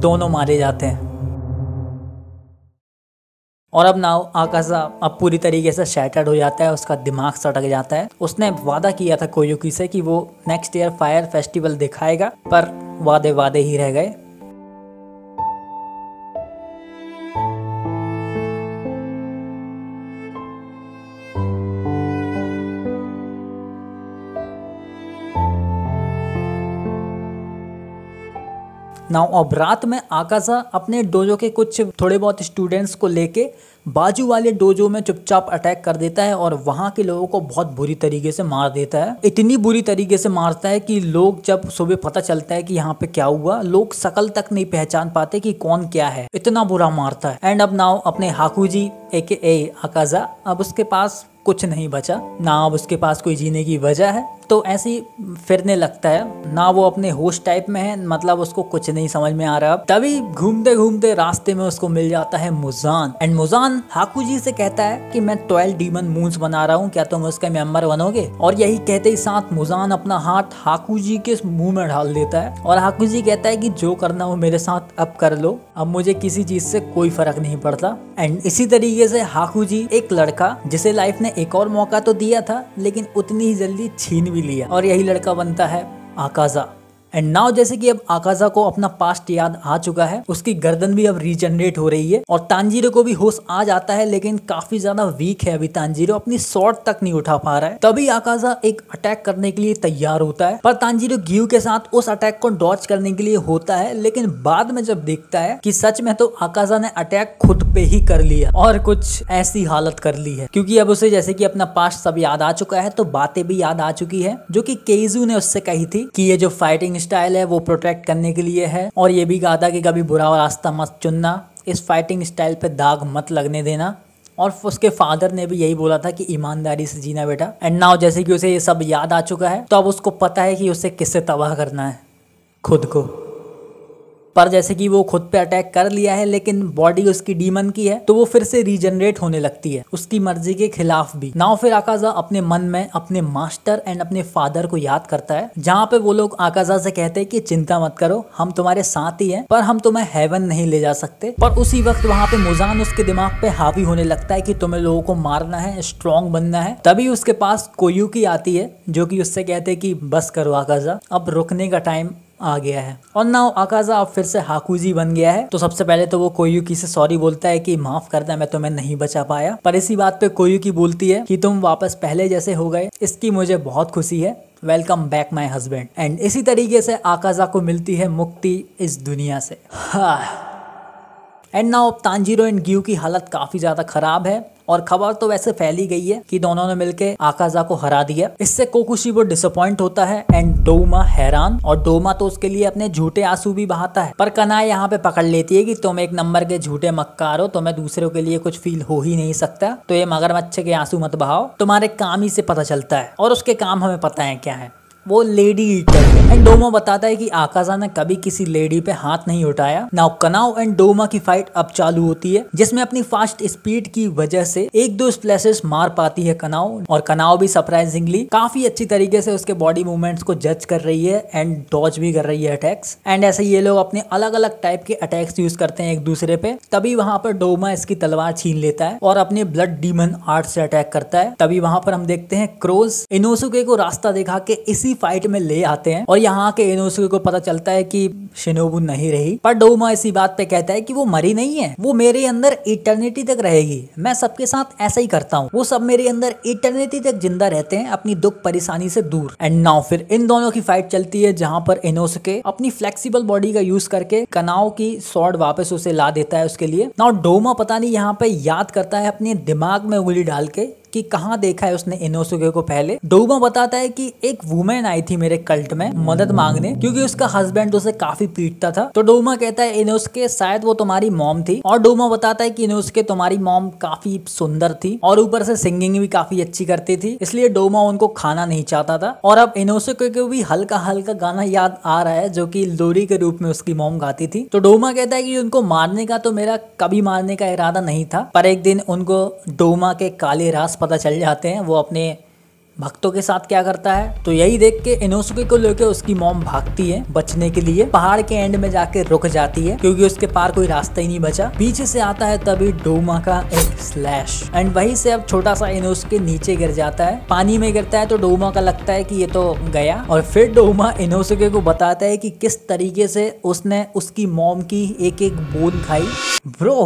Speaker 1: दोनों मारे जाते हैं और अब नाव आकाशा अब पूरी तरीके से शैटर्ड हो जाता है उसका दिमाग सटक जाता है उसने वादा किया था कोयुकी से कि वो नेक्स्ट ईयर फायर फेस्टिवल दिखाएगा पर वादे वादे ही रह गए नाउ अब रात में आकाशा अपने डोजो के कुछ थोड़े बहुत स्टूडेंट्स को लेके बाजू वाले डोजो में चुपचाप अटैक कर देता है और वहाँ के लोगों को बहुत बुरी तरीके से मार देता है इतनी बुरी तरीके से मारता है कि लोग जब सुबह पता चलता है कि यहाँ पे क्या हुआ लोग सकल तक नहीं पहचान पाते कि कौन क्या है इतना बुरा मारता है एंड अब नाउ अपने हाकू जी ए के ए आकाजा अब उसके पास कुछ नहीं बचा ना अब उसके पास कोई जीने की वजह है तो ऐसे ही फिरने लगता है ना वो अपने होश टाइप में है मतलब उसको कुछ नहीं समझ में आ रहा तभी घूमते घूमते रास्ते में उसको मिल जाता है Muzan and Muzan Hakuji से कहता है कि मैं ट्वेल्व डीमन मून्स बना रहा हूँ क्या तुम उसके मेंबर बनोगे और यही कहते ही साथ मुजान अपना हाथ हाकू जी के मुंह में ढाल देता है और हाकू जी कहता है की जो करना हो मेरे साथ अब कर लो अब मुझे किसी चीज से कोई फर्क नहीं पड़ता एंड इसी तरीके से हाकू जी एक लड़का जिसे लाइफ ने एक और मौका तो दिया था लेकिन उतनी ही जल्दी छीन भी लिया और यही लड़का बनता है आकाजा एंड नाउ जैसे कि अब आकाशा को अपना पास्ट याद आ चुका है उसकी गर्दन भी अब रिजनरेट हो रही है और तांजीरो को भी होश आ जाता है लेकिन काफी ज्यादा वीक है अभी तांजीरो अपनी शॉर्ट तक नहीं उठा पा रहा है तभी आकाशा एक अटैक करने के लिए तैयार होता है पर तांजीरो गिव के साथ उस अटैक को डॉच करने के लिए होता है लेकिन बाद में जब देखता है की सच में तो आकाशा ने अटैक खुद पे ही कर लिया और कुछ ऐसी हालत कर ली है क्योंकि अब उसे जैसे की अपना पास्ट सब याद आ चुका है तो बातें भी याद आ चुकी है जो की केजू ने उससे कही थी कि ये जो फाइटिंग स्टाइल है वो प्रोटेक्ट करने के लिए है और ये भी कहा था कि कभी बुरा रास्ता मत चुनना इस फाइटिंग स्टाइल पे दाग मत लगने देना और उसके फादर ने भी यही बोला था कि ईमानदारी से जीना बेटा एंड नाउ जैसे कि उसे ये सब याद आ चुका है तो अब उसको पता है कि उसे किससे तबाह करना है खुद को पर जैसे कि वो खुद पे अटैक कर लिया है लेकिन बॉडी उसकी डीमन की है तो वो फिर से रीजनरेट होने लगती है उसकी मर्जी के खिलाफ भी नाउ फिर आकाजा अपने मन में अपने मास्टर एंड अपने फादर को याद करता है जहाँ पे वो लोग आकाजा से कहते हैं कि चिंता मत करो हम तुम्हारे साथ ही हैं पर हम तुम्हें हेवन नहीं ले जा सकते पर उसी वक्त वहाँ पे मुजान उसके दिमाग पे हावी होने लगता है कि तुम्हें लोगों को मारना है स्ट्रॉन्ग बनना है तभी उसके पास कोयू की आती है जो कि उससे कहते हैं कि बस करो आकाजा अब रुकने का टाइम आ गया है और ना आकाजा अब फिर से हाकूजी बन गया है तो सबसे पहले तो वो कोयुकी से सॉरी बोलता है कि माफ करना मैं तुम्हें नहीं बचा पाया पर इसी बात पे कोयुकी बोलती है कि तुम वापस पहले जैसे हो गए इसकी मुझे बहुत खुशी है welcome back my husband and इसी तरीके से आकाजा को मिलती है मुक्ति इस दुनिया से एंड हाँ। नाउ अब तांजीरो एंड गियू की हालत काफ़ी ज़्यादा ख़राब है और खबर तो वैसे फैली गई है कि दोनों ने मिलकर आकाजा को हरा दिया इससे वो डिसअपॉइंट होता है एंड डोमा हैरान और डोमा तो उसके लिए अपने झूठे आंसू भी बहाता है पर कनाए यहाँ पे पकड़ लेती है कि तुम एक नंबर के झूठे मक्कार हो तुम्हें दूसरों के लिए कुछ फील हो ही नहीं सकता तो ये मगरमच्छ के आंसू मत बहाओ तुम्हारे काम ही से पता चलता है और उसके काम हमें पता है क्या है वो लेडी ईटर एंड डोमा बताता है कि आकाजा ने कभी किसी लेडी पे हाथ नहीं उठाया नाउ कनाओ एंड डोमा की फाइट अब चालू होती है जिसमें अपनी फास्ट स्पीड की वजह से एक दो स्प्लेसेस मार पाती है कनाओ और कनाओ भी सरप्राइजिंगली काफी अच्छी तरीके से उसके बॉडी मूवमेंट्स को जज कर रही है एंड डॉच भी कर रही है अटैक्स एंड ऐसे ये लोग अपने अलग अलग टाइप के अटैक्स यूज करते हैं एक दूसरे पे तभी वहां पर डोमा इसकी तलवार छीन लेता है और अपने ब्लड डीमन आर्ट से अटैक करता है तभी वहां पर हम देखते हैं क्रोज इनोसुके को रास्ता दिखा के इसी इसी फाइट में ले आते हैं और यहाँ के इनोसुके को पता चलता है कि शिनोबु नहीं रही पर डोमा इसी बात पे कहता है कि वो मरी नहीं है वो मेरे अंदर इटर्निटी तक रहेगी मैं सबके साथ ऐसा ही करता हूँ वो सब मेरे अंदर इटर्निटी तक जिंदा रहते हैं अपनी दुख परेशानी से दूर एंड नाउ फिर इन दोनों की फाइट चलती है जहाँ पर इनोसुके अपनी फ्लेक्सिबल बॉडी का यूज करके कनाओ की शॉर्ट वापस उसे ला देता है उसके लिए नाउ डोमा पता नहीं यहाँ पे याद करता है अपने दिमाग में उंगली डाल के कि कहाँ देखा है उसने इनोसुके को पहले डोबा बताता है कि एक वुमेन आई थी मेरे कल्ट में मदद मांगने क्योंकि उसका हस्बैंड उसे काफी पीटता था तो डोमा कहता है इनोसुके शायद वो तुम्हारी मॉम थी और डोमा बताता है कि इनोसुके तुम्हारी मॉम काफी सुंदर थी और ऊपर से सिंगिंग भी काफी अच्छी करती थी इसलिए डोमा उनको खाना नहीं चाहता था और अब इनोसुके को भी हल्का हल्का गाना याद आ रहा है जो की लोरी के रूप में उसकी मोम गाती थी तो डोमा कहता है कि उनको मारने का तो मेरा कभी मारने का इरादा नहीं था पर एक दिन उनको डोमा के काले रास पता चल जाते हैं वो अपने भक्तों के साथ क्या करता है तो यही देख के इनोसुके को लेकर उसकी मॉम भागती है बचने के लिए पहाड़ के एंड में जाके रुक जाती है क्योंकि उसके पार कोई रास्ता ही नहीं बचा पीछे से आता है तभी डोमा का एक स्लैश एंड वहीं से अब छोटा सा इनोसुके नीचे गिर जाता है पानी में गिरता है तो डोमा का लगता है की ये तो गया और फिर डोमा इनोसुके को बताता है की कि किस तरीके से उसने उसकी मोम की एक एक बूंद खाई ब्रो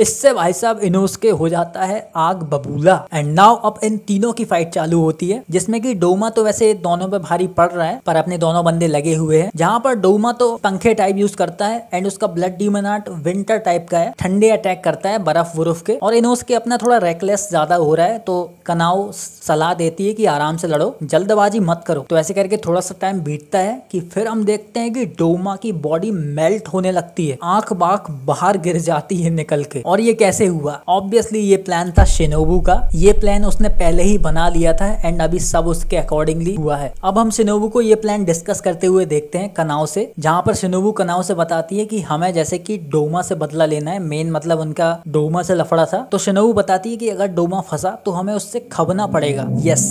Speaker 1: इससे भाई साहब इनोस के हो जाता है आग बबूला एंड नाउ अब इन तीनों की फाइट चालू होती है जिसमें कि डोमा तो वैसे दोनों पे भारी पड़ रहा है पर अपने दोनों बंदे लगे हुए हैं जहां पर डोमा तो पंखे टाइप यूज करता है एंड उसका ब्लड आर्ट विंटर टाइप का है ठंडे अटैक करता है बर्फ वुरफ के और इनोस के अपना थोड़ा रेकलेस ज्यादा हो रहा है तो कनाओ सलाह देती है कि आराम से लड़ो जल्दबाजी मत करो तो ऐसे करके थोड़ा सा टाइम बीतता है कि फिर हम देखते हैं कि डोमा की बॉडी मेल्ट होने लगती है आंख बाख बाहर गिर जाती है निकल के और ये कैसे हुआ ऑब्वियसली ये प्लान था शिनोबू का ये प्लान उसने पहले ही बना लिया था एंड अभी सब उसके अकॉर्डिंगली हुआ है अब हम शिनोबू को ये प्लान डिस्कस करते हुए देखते हैं कनाव से जहाँ पर शिनोबू कनाव से बताती है की हमें जैसे की डोमा से बदला लेना है मेन मतलब उनका डोमा से लफड़ा था तो शिनोबू बताती है की अगर डोमा फंसा तो हमें उससे खबना पड़ेगा यस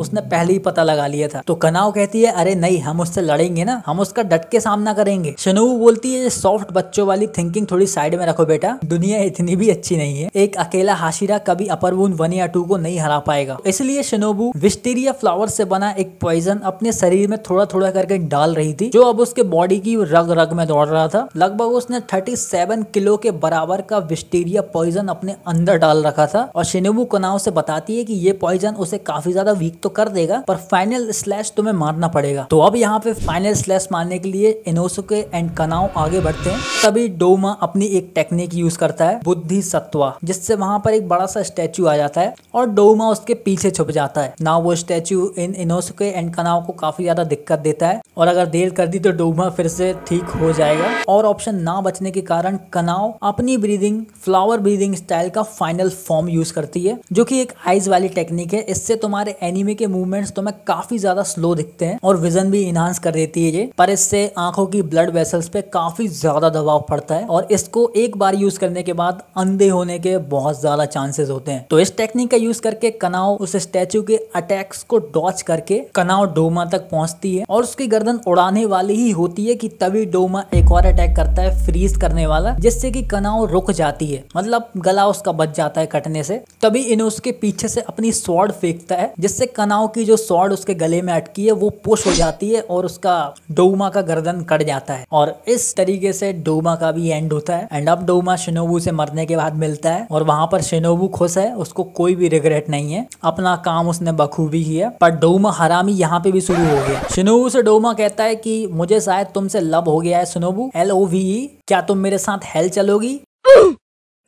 Speaker 1: उसने पहले ही पता लगा लिया था तो कनाव कहती है अरे नहीं हम उससे लड़ेंगे ना हम उसका डट के सामना करेंगे शनू बोलती है सॉफ्ट बच्चों वाली थिंकिंग थोड़ी साइड में रखो बेटा दुनिया इतनी भी अच्छी नहीं है एक अकेला हाशिरा कभी अपर वन या टू को नहीं हरा पाएगा इसलिए शनोबू विस्टेरिया फ्लावर से बना एक पॉइजन अपने शरीर में थोड़ा थोड़ा करके डाल रही थी जो अब उसके बॉडी की रग रग में दौड़ रहा था लगभग उसने 37 किलो के बराबर का विस्टेरिया पॉइजन अपने अंदर डाल रखा था और शिनोबू कनाव से बताती है कि ये पॉइजन उसे काफी ज्यादा वीक तो कर देगा पर फाइनल स्लैश तुम्हें मारना पड़ेगा तो अब यहाँ पे फाइनल स्लैश मारने के लिए इनोसुके एंड कनाओ आगे बढ़ते हैं तभी डोमा अपनी एक टेक्निक यूज करता है बुद्धि सत्वा जिससे वहां पर एक बड़ा सा स्टेच्यू आ जाता है और डोमा उसके पीछे छुप जाता है ना वो स्टेच्यू इन इनोसुके एंड कनाओ को काफी ज्यादा दिक्कत देता है और अगर देर कर दी तो डोमा फिर से ठीक हो जाएगा और ऑप्शन ना बचने के कारण कनाओ अपनी ब्रीदिंग फ्लावर ब्रीदिंग स्टाइल का फाइनल फॉर्म यूज करती है जो कि एक आइज वाली टेक्निक है इससे तुम्हारे एनिमे आदमी के मूवमेंट्स तो मैं काफी ज्यादा स्लो दिखते हैं और विजन भी इनहांस कर देती है ये पर इससे आंखों की ब्लड वेसल्स पे काफी ज्यादा दबाव पड़ता है और इसको एक बार यूज करने के बाद अंधे होने के बहुत ज्यादा चांसेस होते हैं तो इस टेक्निक का यूज करके कनाव उस स्टैचू के अटैक्स को डॉच करके कनाव डोमा तक पहुंचती है और उसकी गर्दन उड़ाने वाली ही होती है कि तभी डोमा एक और अटैक करता है फ्रीज करने वाला जिससे कि कनाव रुक जाती है मतलब गला उसका बच जाता है कटने से तभी इन्हें उसके पीछे से अपनी स्वॉर्ड फेंकता है जिससे कनाओ तनाव की जो सॉर्ड उसके गले में अटकी है वो पुश हो जाती है और उसका डोमा का गर्दन कट जाता है और इस तरीके से डोमा का भी एंड होता है एंड अब डोमा शिनोबू से मरने के बाद मिलता है और वहां पर शिनोबू खुश है उसको कोई भी रिग्रेट नहीं है अपना काम उसने बखूबी किया पर डोमा हरामी यहाँ पे भी शुरू हो गया शिनोबू से डोमा कहता है की मुझे शायद तुमसे लव हो गया है Shinobu L O V e, क्या तुम मेरे साथ हेल चलोगी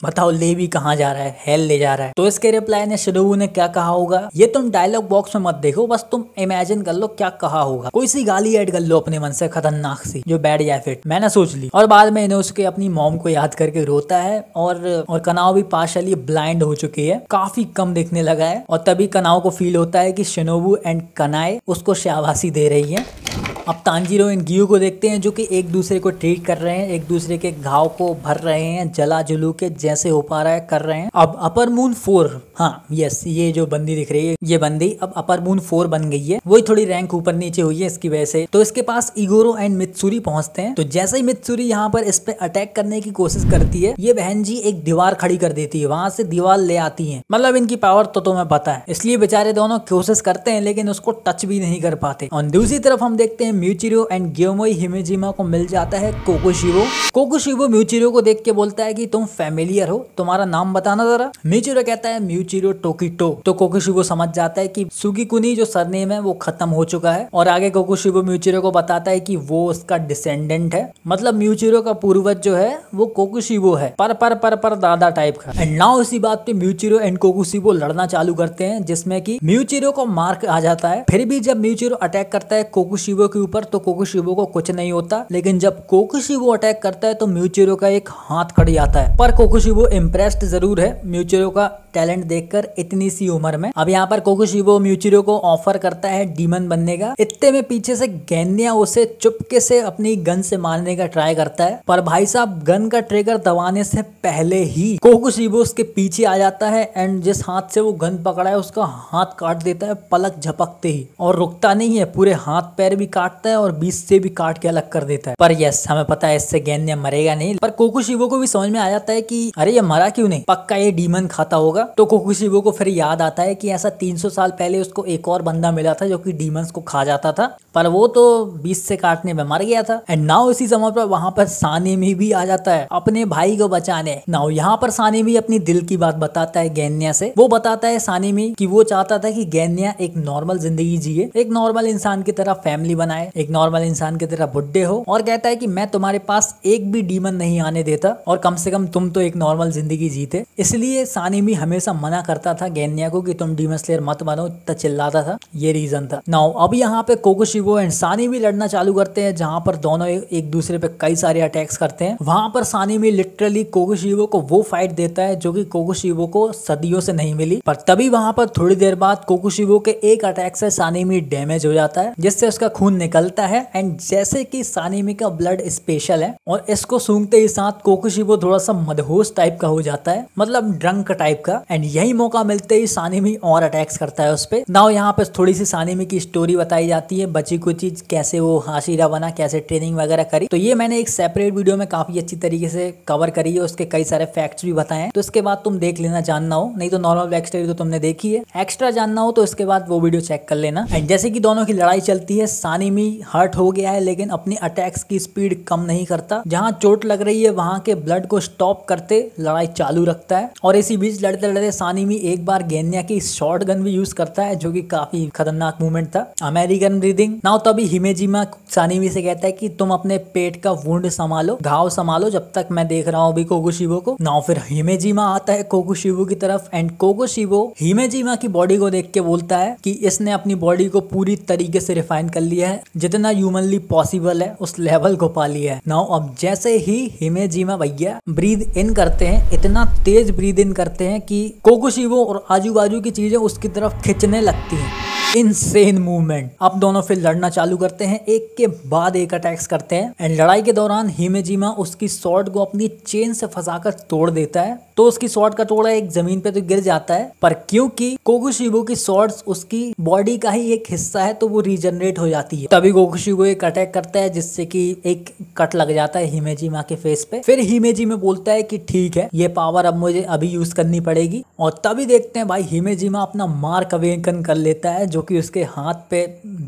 Speaker 1: बताओ ले भी कहाँ जा रहा है हेल ले जा रहा है तो इसके रिप्लाई ने शिडोबू ने क्या कहा होगा ये तुम डायलॉग बॉक्स में मत देखो बस तुम इमेजिन कर लो क्या कहा होगा कोई सी गाली ऐड कर लो अपने मन से खतरनाक सी जो बैड या फिट मैंने सोच ली और बाद में इन्हें उसके अपनी मॉम को याद करके रोता है और और कनाव भी पार्शली ब्लाइंड हो चुकी है काफी कम देखने लगा है और तभी कनाव को फील होता है की शिनोबू एंड कनाए उसको शाबासी दे रही है अब तांजीरो इन गियो को देखते हैं जो कि एक दूसरे को ट्रीट कर रहे हैं एक दूसरे के घाव को भर रहे हैं जला जुलू के जैसे हो पा रहा है कर रहे हैं अब अपर मून फोर हाँ यस ये जो बंदी दिख रही है ये बंदी अब अपर मून फोर बन गई है वही थोड़ी रैंक ऊपर नीचे हुई है इसकी वजह से तो इसके पास इगोरो एंड मित्सुरी पहुंचते हैं तो जैसे ही मित्सुरी यहाँ पर इस पे अटैक करने की कोशिश करती है ये बहन जी एक दीवार खड़ी कर देती है वहां से दीवार ले आती है मतलब इनकी पावर तो तुम्हें पता है इसलिए बेचारे दोनों कोशिश करते हैं लेकिन उसको टच भी नहीं कर पाते और दूसरी तरफ हम देखते हैं म्यूचिरो एंड ग्योमोई हिमेजिमा को मिल जाता है कोकोशिवो कोकोशिवो म्यूचिरो को देख के बोलता है कि तुम फैमिलियर हो तुम्हारा नाम बताना जरा म्यूचिरो कहता है म्यूचिरो टोकिटो तो कोकोशिवो समझ जाता है कि सुगीकुनी जो सरनेम है वो खत्म हो चुका है और आगे कोकोशिवो म्यूचिरो को बताता है की वो उसका डिसेंडेंट है मतलब म्यूचिरो का पूर्वज जो है वो कोकुशिवो है पर पर पर पर दादा टाइप का एंड नाउ इसी बात पे म्यूचिरो एंड कोकुशिवो लड़ना चालू करते हैं जिसमें कि म्यूचिरो को मार्क आ जाता है फिर भी जब म्यूचिरो अटैक करता है कोकुशिवो के ऊपर तो कोकोशिबो को कुछ नहीं होता लेकिन जब कोकोशिबो अटैक करता है तो म्यूचेरो का एक हाथ खड़ जाता है पर कोकोशिबो इम्प्रेस्ड जरूर है म्यूचेरो का टैलेंट देखकर इतनी सी उम्र में अब यहाँ पर कोकोशिबो म्यूचेरो को ऑफर करता है डीमन बनने का इतने में पीछे से गेंदिया उसे चुपके से अपनी गन से मारने का ट्राई करता है पर भाई साहब गन का ट्रिगर दबाने से पहले ही कोकोशिबो उसके पीछे आ जाता है एंड जिस हाथ से वो गन पकड़ा है उसका हाथ काट देता है पलक झपकते ही और रुकता नहीं है पूरे हाथ पैर भी काट काटता है और बीच से भी काट के अलग कर देता है पर यस हमें पता है इससे गेंद मरेगा नहीं पर कोकुशिवो को भी समझ में आ जाता है की अरे ये मरा क्यों नहीं पक्का ये डीमन खाता होगा तो कोकुशिवो को फिर याद आता है की ऐसा तीन साल पहले उसको एक और बंदा मिला था जो की डीमंस को खा जाता था पर वो तो बीच से काटने में मर गया था एंड नाउ इसी समय पर वहां पर साने में भी आ जाता है अपने भाई को बचाने नाउ यहाँ पर साने भी अपनी दिल की बात बताता है गैन्या से वो बताता है साने में कि वो चाहता था कि गैन्या एक नॉर्मल जिंदगी जिए एक नॉर्मल इंसान की तरह फैमिली बनाए है एक नॉर्मल इंसान की तरह बुढ़े हो और कहता है कि मैं तुम्हारे पास एक भी डीमन नहीं आने देता और कम से कम तुम तो एक नॉर्मल जिंदगी जीते इसलिए सानी भी हमेशा मना करता था गैनिया को कि तुम डीमन स्लेयर मत बनो इतना चिल्लाता था ये रीजन था नाउ अब यहाँ पे कोकोशिबो एंड सानी भी लड़ना चालू करते हैं जहाँ पर दोनों एक दूसरे पे कई सारे अटैक्स करते हैं वहां पर सानी भी लिटरली कोकोशिबो को वो फाइट देता है जो कि कोकोशिबो को सदियों से नहीं मिली पर तभी वहां पर थोड़ी देर बाद कोकोशिबो के एक अटैक से सानी डैमेज हो जाता है जिससे उसका खून निकल निकलता है एंड जैसे कि सानिमी का ब्लड स्पेशल है और इसको सूंघते ही साथ कोकुशी वो थोड़ा सा मदहोश टाइप का हो जाता है मतलब ड्रंक टाइप का एंड यही मौका मिलते ही सानिमी और अटैक्स करता है उस पर नाउ यहाँ पे थोड़ी सी सानिमी की स्टोरी बताई जाती है बची कोई चीज कैसे वो हाशीरा बना कैसे ट्रेनिंग वगैरह करी तो ये मैंने एक सेपरेट वीडियो में काफी अच्छी तरीके से कवर करी है उसके कई सारे फैक्ट्स भी बताए तो इसके बाद तुम देख लेना जानना हो नहीं तो नॉर्मल बैक स्टोरी तो तुमने देखी है एक्स्ट्रा जानना हो तो इसके बाद वो वीडियो चेक कर लेना एंड जैसे कि दोनों की लड़ाई चलती है सानिमी एनिमी हर्ट हो गया है लेकिन अपनी अटैक्स की स्पीड कम नहीं करता जहाँ चोट लग रही है वहाँ के ब्लड को स्टॉप करते लड़ाई चालू रखता है और इसी बीच लड़ते लड़ते सानिमी एक बार गेनिया की शॉर्ट गन भी यूज करता है जो की काफी खतरनाक मूवमेंट था अमेरिकन ब्रीदिंग नाउ तभी हिमेजिमा सानिमी से कहता है कि तुम अपने पेट का वुंड संभालो घाव संभालो जब तक मैं देख रहा हूँ अभी कोकुशिबो को नाउ फिर हिमेजिमा आता है कोकुशिबो की तरफ एंड कोकुशिबो हिमेजिमा की बॉडी को देख के बोलता है कि इसने अपनी बॉडी को पूरी तरीके से रिफाइन कर लिया है जितना ह्यूमनली पॉसिबल है उस लेवल को पा लिया है नाउ अब जैसे ही हिमेजीमा भैया ब्रीद इन करते हैं इतना तेज ब्रीद इन करते हैं कि कोकुशिवो और आजू बाजू की चीजें उसकी तरफ खिंचने लगती हैं इनसेन मूवमेंट अब दोनों फिर लड़ना चालू करते हैं एक के बाद एक अटैक्स करते हैं एंड लड़ाई के दौरान हिमेजीमा उसकी शॉर्ट को अपनी चेन से फंसाकर तोड़ देता है तो उसकी शॉर्ट का टोड़ा एक जमीन पे तो गिर जाता है पर क्योंकि कोकुशिबो की शॉर्ट्स उसकी बॉडी का ही एक हिस्सा है तो वो रिजनरेट हो जाती है तभी गोकुशी को एक अटैक करता है जिससे कि एक कट लग जाता है माँ के फेस पे फिर में बोलता है कि ठीक है ये पावर अब मुझे अभी यूज करनी पड़ेगी और तभी देखते हैं भाई माँ अपना मार्क अवेकन कर लेता है जो कि उसके हाथ पे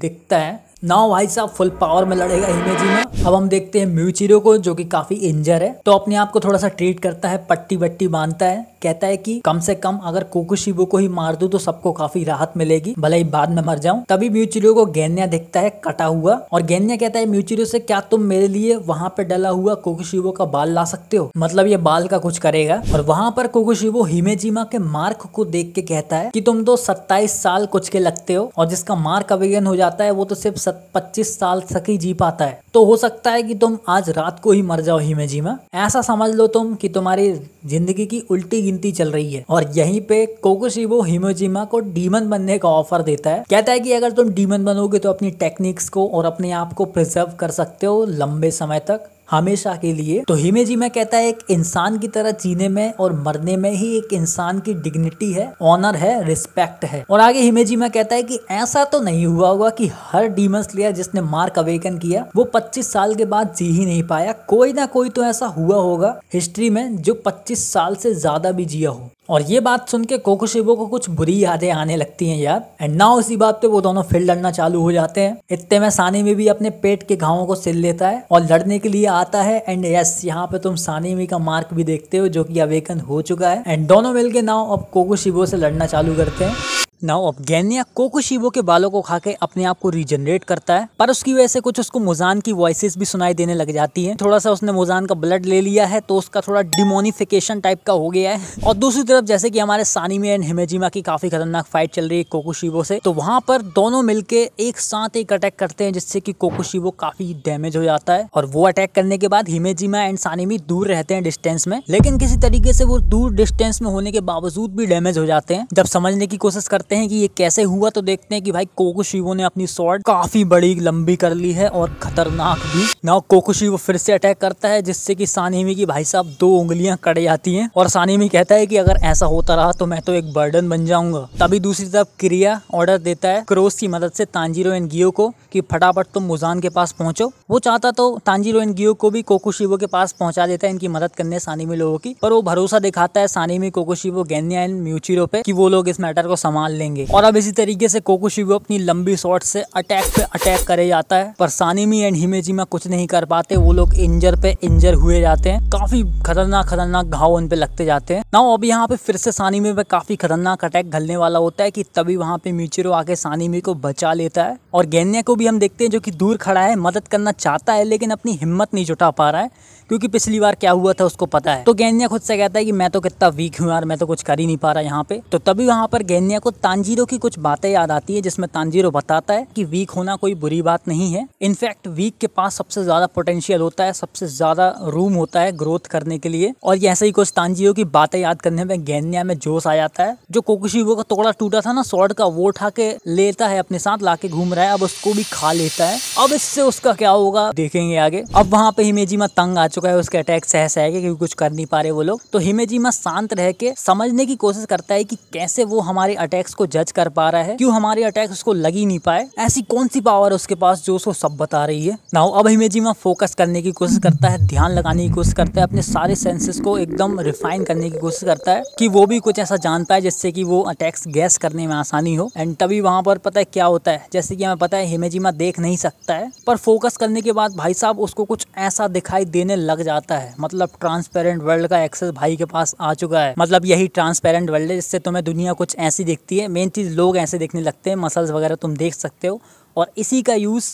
Speaker 1: दिखता है नाउ भाई साहब फुल पावर में लड़ेगा हिमेजी में अब हम देखते हैं म्यूचिरो को जो कि काफी इंजर है तो अपने आप को थोड़ा सा ट्रीट करता है पट्टी बट्टी बांधता है कहता है कि कम से कम अगर कोकुशिबो को ही मार दू तो सबको काफी राहत मिलेगी भले ही बाद में मर जाऊं तभी म्यूचिरियो को गैन्या दिखता है कटा हुआ और गैन्या कहता है म्यूचिरियो से क्या तुम मेरे लिए वहां पे डला हुआ कोकुशिबो का बाल ला सकते हो मतलब ये बाल का कुछ करेगा और वहां पर कोकुशिबो हिमेजिमा के मार्क को देख के कहता है कि तुम तो सत्ताईस साल कुछ के लगते हो और जिसका मार्क अवेगन हो जाता है वो तो सिर्फ पच्चीस साल तक ही जी पाता है तो हो सकता है कि तुम आज रात को ही मर जाओ हिमेजिमा ऐसा समझ लो तुम कि तुम्हारी जिंदगी की उल्टी गिनती चल रही है और यहीं पे कोकोशिबो हिमोजिमा को डीमन बनने का ऑफर देता है कहता है कि अगर तुम डीमन बनोगे तो अपनी टेक्निक्स को और अपने आप को प्रिजर्व कर सकते हो लंबे समय तक हमेशा के लिए तो हिमे जी में कहता है एक इंसान की तरह जीने में और मरने में ही एक इंसान की डिग्निटी है ऑनर है रिस्पेक्ट है और आगे हिमे जी में कहता है कि ऐसा तो नहीं हुआ होगा कि हर डीमन स्लेयर जिसने मार्क अवेकन किया वो 25 साल के बाद जी ही नहीं पाया कोई ना कोई तो ऐसा हुआ होगा हिस्ट्री में जो 25 साल से ज्यादा भी जिया हो और ये बात सुन के कोकोशिबो को कुछ बुरी यादें आने लगती हैं यार एंड ना उसी बात पे वो दोनों फिर लड़ना चालू हो जाते हैं इतने में सानी में भी अपने पेट के घावों को सिल लेता है और लड़ने के लिए आता है एंड यस यहाँ पे तुम सानी में का मार्क भी देखते हो जो कि अवेकन हो चुका है एंड दोनों मिलके नाव अब कोकोशिबो से लड़ना चालू करते हैं नाउ ऑफगेनिया कोकोशिबो के बालों को खाके अपने आप को रिजनरेट करता है पर उसकी वजह से कुछ उसको मोजान की वॉइसेस भी सुनाई देने लग जाती है थोड़ा सा उसने मोजान का ब्लड ले लिया है तो उसका थोड़ा डिमोनिफिकेशन टाइप का हो गया है और दूसरी तरफ जैसे कि हमारे सानीमे एंड हिमेजिमा की काफी खतरनाक फाइट चल रही है कोकोशिबो से तो वहां पर दोनों मिलकर एक साथ एक अटैक करते हैं जिससे की कोकोशीबो काफी डैमेज हो जाता है और वो अटैक करने के बाद हिमेजिमा एंड सानीमी दूर रहते हैं डिस्टेंस में लेकिन किसी तरीके से वो दूर डिस्टेंस में होने के बावजूद भी डैमेज हो जाते हैं जब समझने की कोशिश करते करते हैं कि ये कैसे हुआ तो देखते हैं कि भाई कोकुशिवो ने अपनी शॉर्ट काफी बड़ी लंबी कर ली है और खतरनाक भी नाउ कोकुशिवो फिर से अटैक करता है जिससे कि सानिमी की भाई साहब दो उंगलियां कट जाती हैं और सानिमी कहता है कि अगर ऐसा होता रहा तो मैं तो एक बर्डन बन जाऊंगा तभी दूसरी तरफ क्रिया ऑर्डर देता है क्रोस की मदद से तांजीरो एंड गियो को की फटाफट तुम मुजान के पास पहुंचो वो चाहता तो तांजीरो एंड गियो को भी कोकुशिवो के पास पहुंचा देता है इनकी मदद करने सानिमी लोगों की पर वो भरोसा दिखाता है सानिमी कोकुशिवो गेन्या एंड म्यूचिरो पे कि वो लोग इस मैटर को संभाल लेंगे और अब इसी तरीके से कोकुशिव अपनी लंबी शॉट से अटैक पे अटैक करे जाता है पर सानिमी एंड हिमेजिमा कुछ नहीं कर पाते वो लोग इंजर पे इंजर हुए जाते हैं काफी खतरनाक खतरनाक घाव उनपे लगते जाते हैं ना अब यहाँ पे फिर से सानिमी पे काफी खतरनाक अटैक घलने वाला होता है की तभी वहाँ पे मीचरो आके सानिमी को बचा लेता है और गेन्या को भी हम देखते हैं जो की दूर खड़ा है मदद करना चाहता है लेकिन अपनी हिम्मत नहीं जुटा पा रहा है क्योंकि पिछली बार क्या हुआ था उसको पता है तो गैनिया खुद से कहता है कि मैं तो कितना वीक हूँ यार मैं तो कुछ कर ही नहीं पा रहा यहाँ पे तो तभी वहाँ पर गैन्या को तांजीरो की कुछ बातें याद आती है जिसमें तांजीरो बताता है कि वीक होना कोई बुरी बात नहीं है इनफैक्ट वीक के पास सबसे ज्यादा पोटेंशियल होता है सबसे ज्यादा रूम होता है ग्रोथ करने के लिए और ऐसे ही कुछ तांजीरो की बातें याद करने में गैन्या में जोश आ जाता है जो कोकुशी का तोड़ा टूटा था ना सॉर्ड का वो उठा के लेता है अपने साथ लाके घूम रहा है अब उसको भी खा लेता है अब इससे उसका क्या होगा देखेंगे आगे अब वहाँ पे हिमेजिमा तंग आ चुका है उसके अटैक सह सह के क्योंकि कुछ कर नहीं पा रहे वो लोग तो हिमेजीमा शांत रह के समझने की कोशिश करता है कि कैसे वो हमारे अटैक्स को जज कर पा रहा है क्यों हमारे अटैक्स उसको लग ही नहीं पाए ऐसी कौन सी पावर उसके पास जो उसको सब बता रही है ना अब हिमेजीमा फोकस करने की कोशिश करता है ध्यान लगाने की कोशिश करता है अपने सारे सेंसेस को एकदम रिफाइन करने की कोशिश करता है कि वो भी कुछ ऐसा जान पाए जिससे कि वो अटैक्स गैस करने में आसानी हो एंड तभी वहां पर पता है क्या होता है जैसे कि हमें पता है हिमेजीमा देख नहीं सकता है पर फोकस करने के बाद भाई साहब उसको कुछ ऐसा दिखाई देने लग जाता है मतलब ट्रांसपेरेंट वर्ल्ड का एक्सेस भाई के पास आ चुका है मतलब यही ट्रांसपेरेंट वर्ल्ड है जिससे तुम्हें दुनिया कुछ ऐसी दिखती है मेन चीज़ लोग ऐसे दिखने लगते हैं मसल्स वगैरह तुम देख सकते हो और इसी का यूज़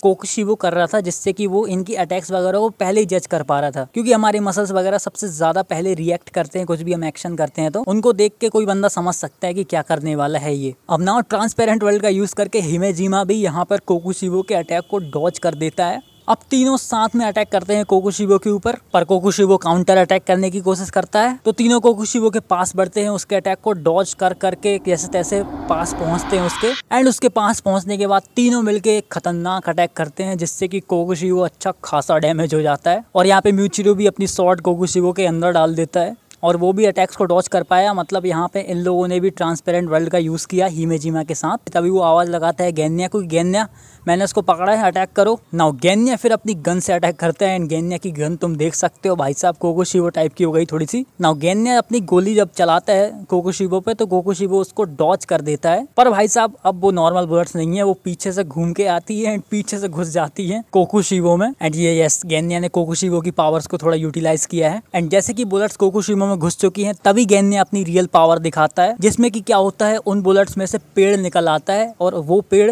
Speaker 1: वो कर रहा था जिससे कि वो इनकी अटैक्स वगैरह को पहले ही जज कर पा रहा था क्योंकि हमारे मसल्स वगैरह सबसे ज़्यादा पहले रिएक्ट करते हैं कुछ भी हम एक्शन करते हैं तो उनको देख के कोई बंदा समझ सकता है कि क्या करने वाला है ये अब ना ट्रांसपेरेंट वर्ल्ड का यूज़ करके हिमेजीमा भी यहाँ पर कोकुशिवो के अटैक को डॉच कर देता है अब तीनों साथ में अटैक करते हैं कोकुशिबो के ऊपर पर कोकुशिबो काउंटर अटैक करने की कोशिश करता है तो तीनों कोकुशिबो के पास बढ़ते हैं उसके अटैक को डॉज कर करके जैसे तैसे पास पहुंचते हैं उसके एंड उसके पास पहुंचने के बाद तीनों मिलके एक खतरनाक अटैक करते हैं जिससे कि कोकुशिबो अच्छा खासा डैमेज हो जाता है और यहाँ पे म्यूचिरो भी अपनी शॉर्ट कोकुशिबो के अंदर डाल देता है और वो भी अटैक्स को डॉच कर पाया मतलब यहाँ पे इन लोगों ने भी ट्रांसपेरेंट वर्ल्ड का यूज़ किया हीमेजीमा के साथ तभी वो आवाज़ लगाता है गैन्या को गैन्या मैंने उसको पकड़ा है अटैक करो नाउ गेन्या फिर अपनी गन से अटैक करते हैं एंड गेन्या की गन तुम देख सकते हो भाई साहब कोकोशिबो टाइप की हो गई थोड़ी सी नाउ गेन्या अपनी गोली जब चलाता है कोकोशिवो पे तो कोकोशिवो उसको डॉच कर देता है पर भाई साहब अब वो नॉर्मल बुलेट्स नहीं है वो पीछे से घूम के आती है एंड पीछे से घुस जाती है कोकोशिबो में एंड ये यस गेनिया ने कोकोशिबो की पावर्स को थोड़ा यूटिलाइज किया है एंड जैसे की बुलेट्स कोकोशिबो में घुस चुकी है तभी गेन्या अपनी रियल पावर दिखाता है जिसमे की क्या होता है उन बुलेट्स में से पेड़ निकल आता है और वो पेड़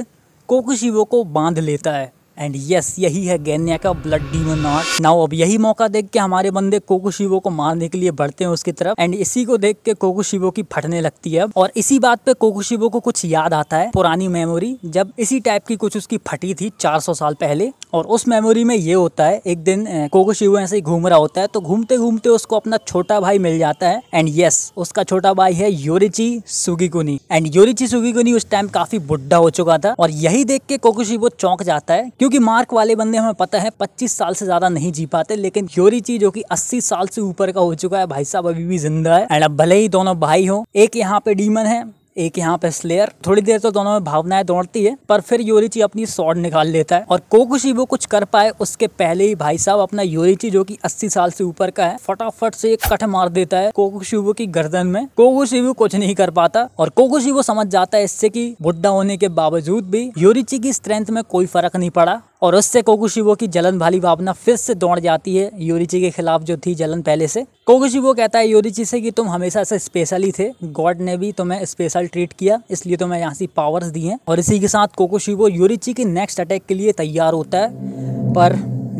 Speaker 1: को को बांध लेता है एंड यस yes, यही है गैन्या का ब्लड डीमन नॉट नाउ अब यही मौका देख के हमारे बंदे कोकुशिवो को मारने के लिए बढ़ते हैं उसकी तरफ एंड इसी को देख के कोकुशिवो की फटने लगती है और इसी बात पे कोकुशिवो को कुछ याद आता है पुरानी मेमोरी जब इसी टाइप की कुछ उसकी फटी थी 400 साल पहले और उस मेमोरी में ये होता है एक दिन कोकुशिवो ऐसे ही घूम रहा होता है तो घूमते घूमते उसको अपना छोटा भाई मिल जाता है एंड यस उसका छोटा भाई है Yoriichi Tsugikuni and Yoriichi Tsugikuni उस टाइम काफी बुढ़ा हो चुका था और यही देख के कोकुशिवो चौंक जाता है क्योंकि मार्क वाले बंदे हमें पता है पच्चीस साल से ज़्यादा नहीं जी पाते लेकिन योरीची जो कि अस्सी साल से ऊपर का हो चुका है भाई साहब अभी भी जिंदा है एंड अब भले ही दोनों भाई हो एक यहाँ पे डीमन है एक यहाँ पे स्लेयर थोड़ी देर तो दोनों में भावनाएं दौड़ती है पर फिर योरिची अपनी शॉर्ट निकाल लेता है और कोकुशी वो कुछ कर पाए उसके पहले ही भाई साहब अपना योरिची जो कि 80 साल से ऊपर का है फटाफट से एक कट मार देता है कोकुशिबो की गर्दन में कोकुशिबो कुछ नहीं कर पाता और कोकुशिबो समझ जाता है इससे की बुढ़ा होने के बावजूद भी योरिची की स्ट्रेंथ में कोई फर्क नहीं पड़ा और उससे कोकुशिबो की जलन भाली भावना फिर से दौड़ जाती है योरिची के खिलाफ जो थी जलन पहले से कोकुशिबो कहता है योरिची से कि तुम हमेशा से स्पेशली थे गॉड ने भी तुम्हें स्पेशल वेल ट्रीट किया इसलिए तो मैं यहाँ से पावर्स दी हैं और इसी के साथ कोकोशिबो यूरिची के नेक्स्ट अटैक के लिए तैयार होता है पर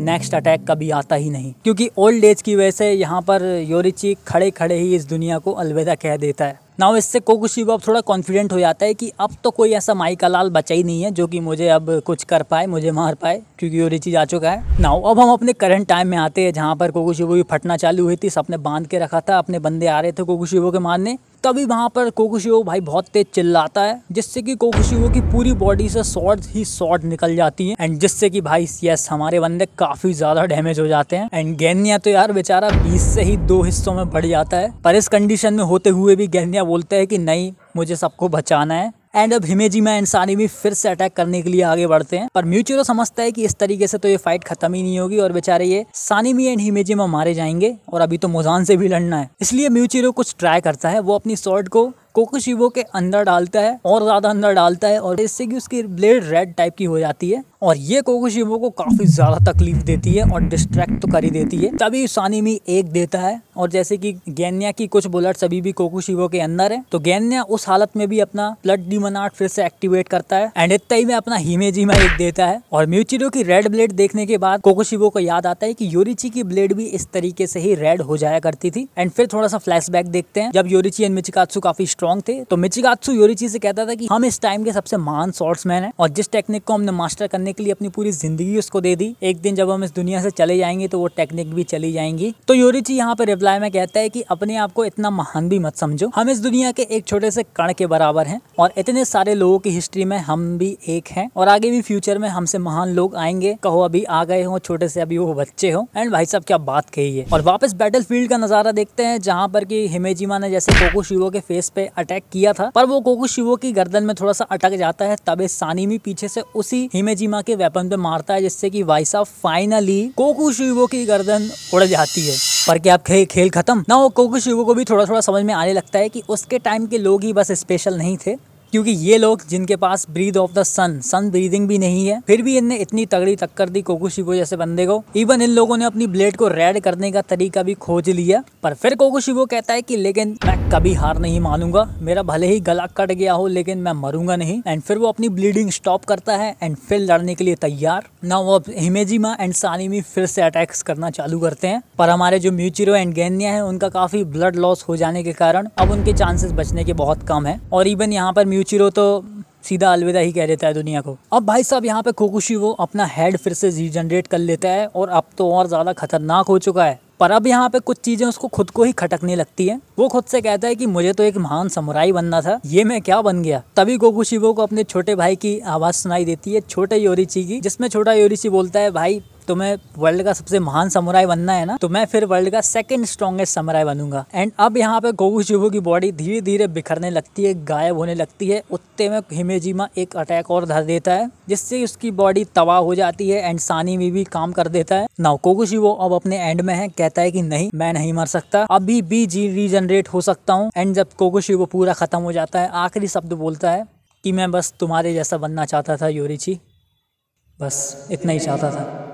Speaker 1: नेक्स्ट अटैक कभी आता ही नहीं क्योंकि ओल्ड एज की वजह से यहाँ पर योरिची खड़े खड़े ही इस दुनिया को अलविदा कह देता है नाउ इससे कोकुशी अब थोड़ा कॉन्फिडेंट हो जाता है कि अब तो कोई ऐसा माई का लाल बचा ही नहीं है जो कि मुझे अब कुछ कर पाए मुझे मार पाए क्योंकि वो रिचीज आ चुका है नाउ अब हम अपने करंट टाइम में आते हैं जहाँ पर कोकुशिबो भी फटना चालू हुई थी सबने बांध के रखा था अपने बंदे आ रहे थे कोकुशिबो के मारने तभी वहाँ पर कोकुशिओ भाई बहुत तेज चिल्लाता है जिससे कि वो की पूरी बॉडी से शॉर्ट ही शॉर्ट निकल जाती है एंड जिससे कि भाई यस हमारे बंदे काफी ज्यादा डैमेज हो जाते हैं एंड गैनिया तो यार बेचारा बीस से ही दो हिस्सों में बढ़ जाता है पर इस कंडीशन में होते हुए भी गैनिया क्या बोलते हैं कि नहीं मुझे सबको बचाना है एंड अब हिमेजिमा एंड भी फिर से अटैक करने के लिए आगे बढ़ते हैं पर म्यूचुरो तो समझता है कि इस तरीके से तो ये फाइट खत्म ही नहीं होगी और बेचारे ये सानिमी एंड हिमेजिमा मारे जाएंगे और अभी तो मोजान से भी लड़ना है इसलिए म्यूचुरो तो कुछ ट्राई करता है वो अपनी शॉर्ट को कोकुशिबो के अंदर डालता है और ज़्यादा अंदर डालता है और इससे कि उसकी ब्लेड रेड टाइप की हो जाती है और ये कोकोशिबो को काफ़ी ज़्यादा तकलीफ देती है और डिस्ट्रैक्ट तो कर ही देती है तभी में एक देता है और जैसे कि गैन्या की कुछ बुलेट अभी भी कोकोशिबो के अंदर है तो गैन्या उस हालत में भी अपना ब्लड डीमन आर्ट फिर से एक्टिवेट करता है एंड इतना ही में अपना जीमा एक देता है और म्यूचिडो की रेड ब्लेड देखने के बाद कोकोशिबो को याद आता है की योरिची की ब्लेड भी इस तरीके से ही रेड हो जाया करती थी एंड फिर थोड़ा सा फ्लैश देखते हैं जब योरिची एंड मिचिकात्सु काफी स्ट्रॉन्ग थे तो मिचिकात्सु योरिची से कहता था कि हम इस टाइम के सबसे महान मैन है और जिस टेक्निक को हमने मास्टर करने के लिए अपनी पूरी जिंदगी उसको दे दी एक दिन जब हम इस दुनिया से चले जाएंगे तो वो टेक्निक भी चली जाएंगी तो योरिची यहाँ पर रिप्लाई में कहता है कि अपने आप को इतना महान भी मत समझो हम इस दुनिया के एक छोटे से कण के बराबर हैं और इतने सारे लोगों की हिस्ट्री में हम भी एक हैं और आगे भी फ्यूचर में हमसे महान लोग आएंगे कहो अभी आ गए हो छोटे से अभी वो बच्चे हो एंड भाई साहब क्या बात कही है और वापस बैटल फील्ड का नजारा देखते हैं जहाँ पर की हिमेजिमा ने जैसे कोको शिवो के फेस पे अटैक किया था पर वो कोको शिवो की गर्दन में थोड़ा सा अटक जाता है तब तबे सानिमी पीछे से उसी हिमेजिमा के वेपन पे मारता है जिससे कि भाई साहब फाइनली कोकुशिवो की गर्दन उड़ जाती है पर क्या अब खे, खेल खत्म ना वो कोकुशिवो को भी थोड़ा थोड़ा समझ में आने लगता है कि उसके टाइम के लोग ही बस स्पेशल नहीं थे क्योंकि ये लोग जिनके पास breath of the sun sun breathing भी नहीं है फिर भी इनने इतनी तगड़ी टक्कर दी कोकुशिबो जैसे बंदे को इवन इन लोगों ने अपनी ब्लेड को रेड करने का तरीका भी खोज लिया पर फिर कोकुशिबो कहता है कि लेकिन मैं कभी हार नहीं मानूंगा मेरा भले ही गला कट गया हो लेकिन मैं मरूंगा नहीं एंड फिर वो अपनी ब्लीडिंग स्टॉप करता है एंड फिर लड़ने के लिए तैयार ना वो हिमेजिमा एंड सानिमी फिर से अटैक्स करना चालू करते हैं पर हमारे जो म्यूचिरो एंड गैन्या है उनका काफी ब्लड लॉस हो जाने के कारण अब उनके चांसेस बचने के बहुत कम है और इवन यहाँ पर यूचिरो तो सीधा अलविदा ही कह देता है दुनिया को अब भाई साहब यहाँ पे वो अपना हेड फिर से रीजनरेट कर लेता है और अब तो और ज़्यादा खतरनाक हो चुका है पर अब यहाँ पे कुछ चीज़ें उसको खुद को ही खटकने लगती है वो खुद से कहता है कि मुझे तो एक महान समुराई बनना था ये मैं क्या बन गया तभी गोकुशिवो को अपने छोटे भाई की आवाज़ सुनाई देती है छोटे योरीची की जिसमें छोटा योरीची बोलता है भाई तुम्हें तो वर्ल्ड का सबसे महान समुराई बनना है ना तो मैं फिर वर्ल्ड का सेकंड स्ट्रॉन्गेस्ट समुराई बनूंगा एंड अब यहाँ पे जुबू की बॉडी धीरे धीरे बिखरने लगती है गायब होने लगती है उत्ते में हिमेजीमा एक अटैक और धर देता है जिससे उसकी बॉडी तबाह हो जाती है एंड सानी में भी काम कर देता है ना कोगुशिवो अब अपने एंड में है कहता है कि नहीं मैं नहीं मर सकता अभी भी जी रीजनरेट हो सकता हूँ एंड जब कोगुशिवो पूरा खत्म हो जाता है आखिरी शब्द बोलता है कि मैं बस तुम्हारे जैसा बनना चाहता था योरिची बस इतना ही चाहता था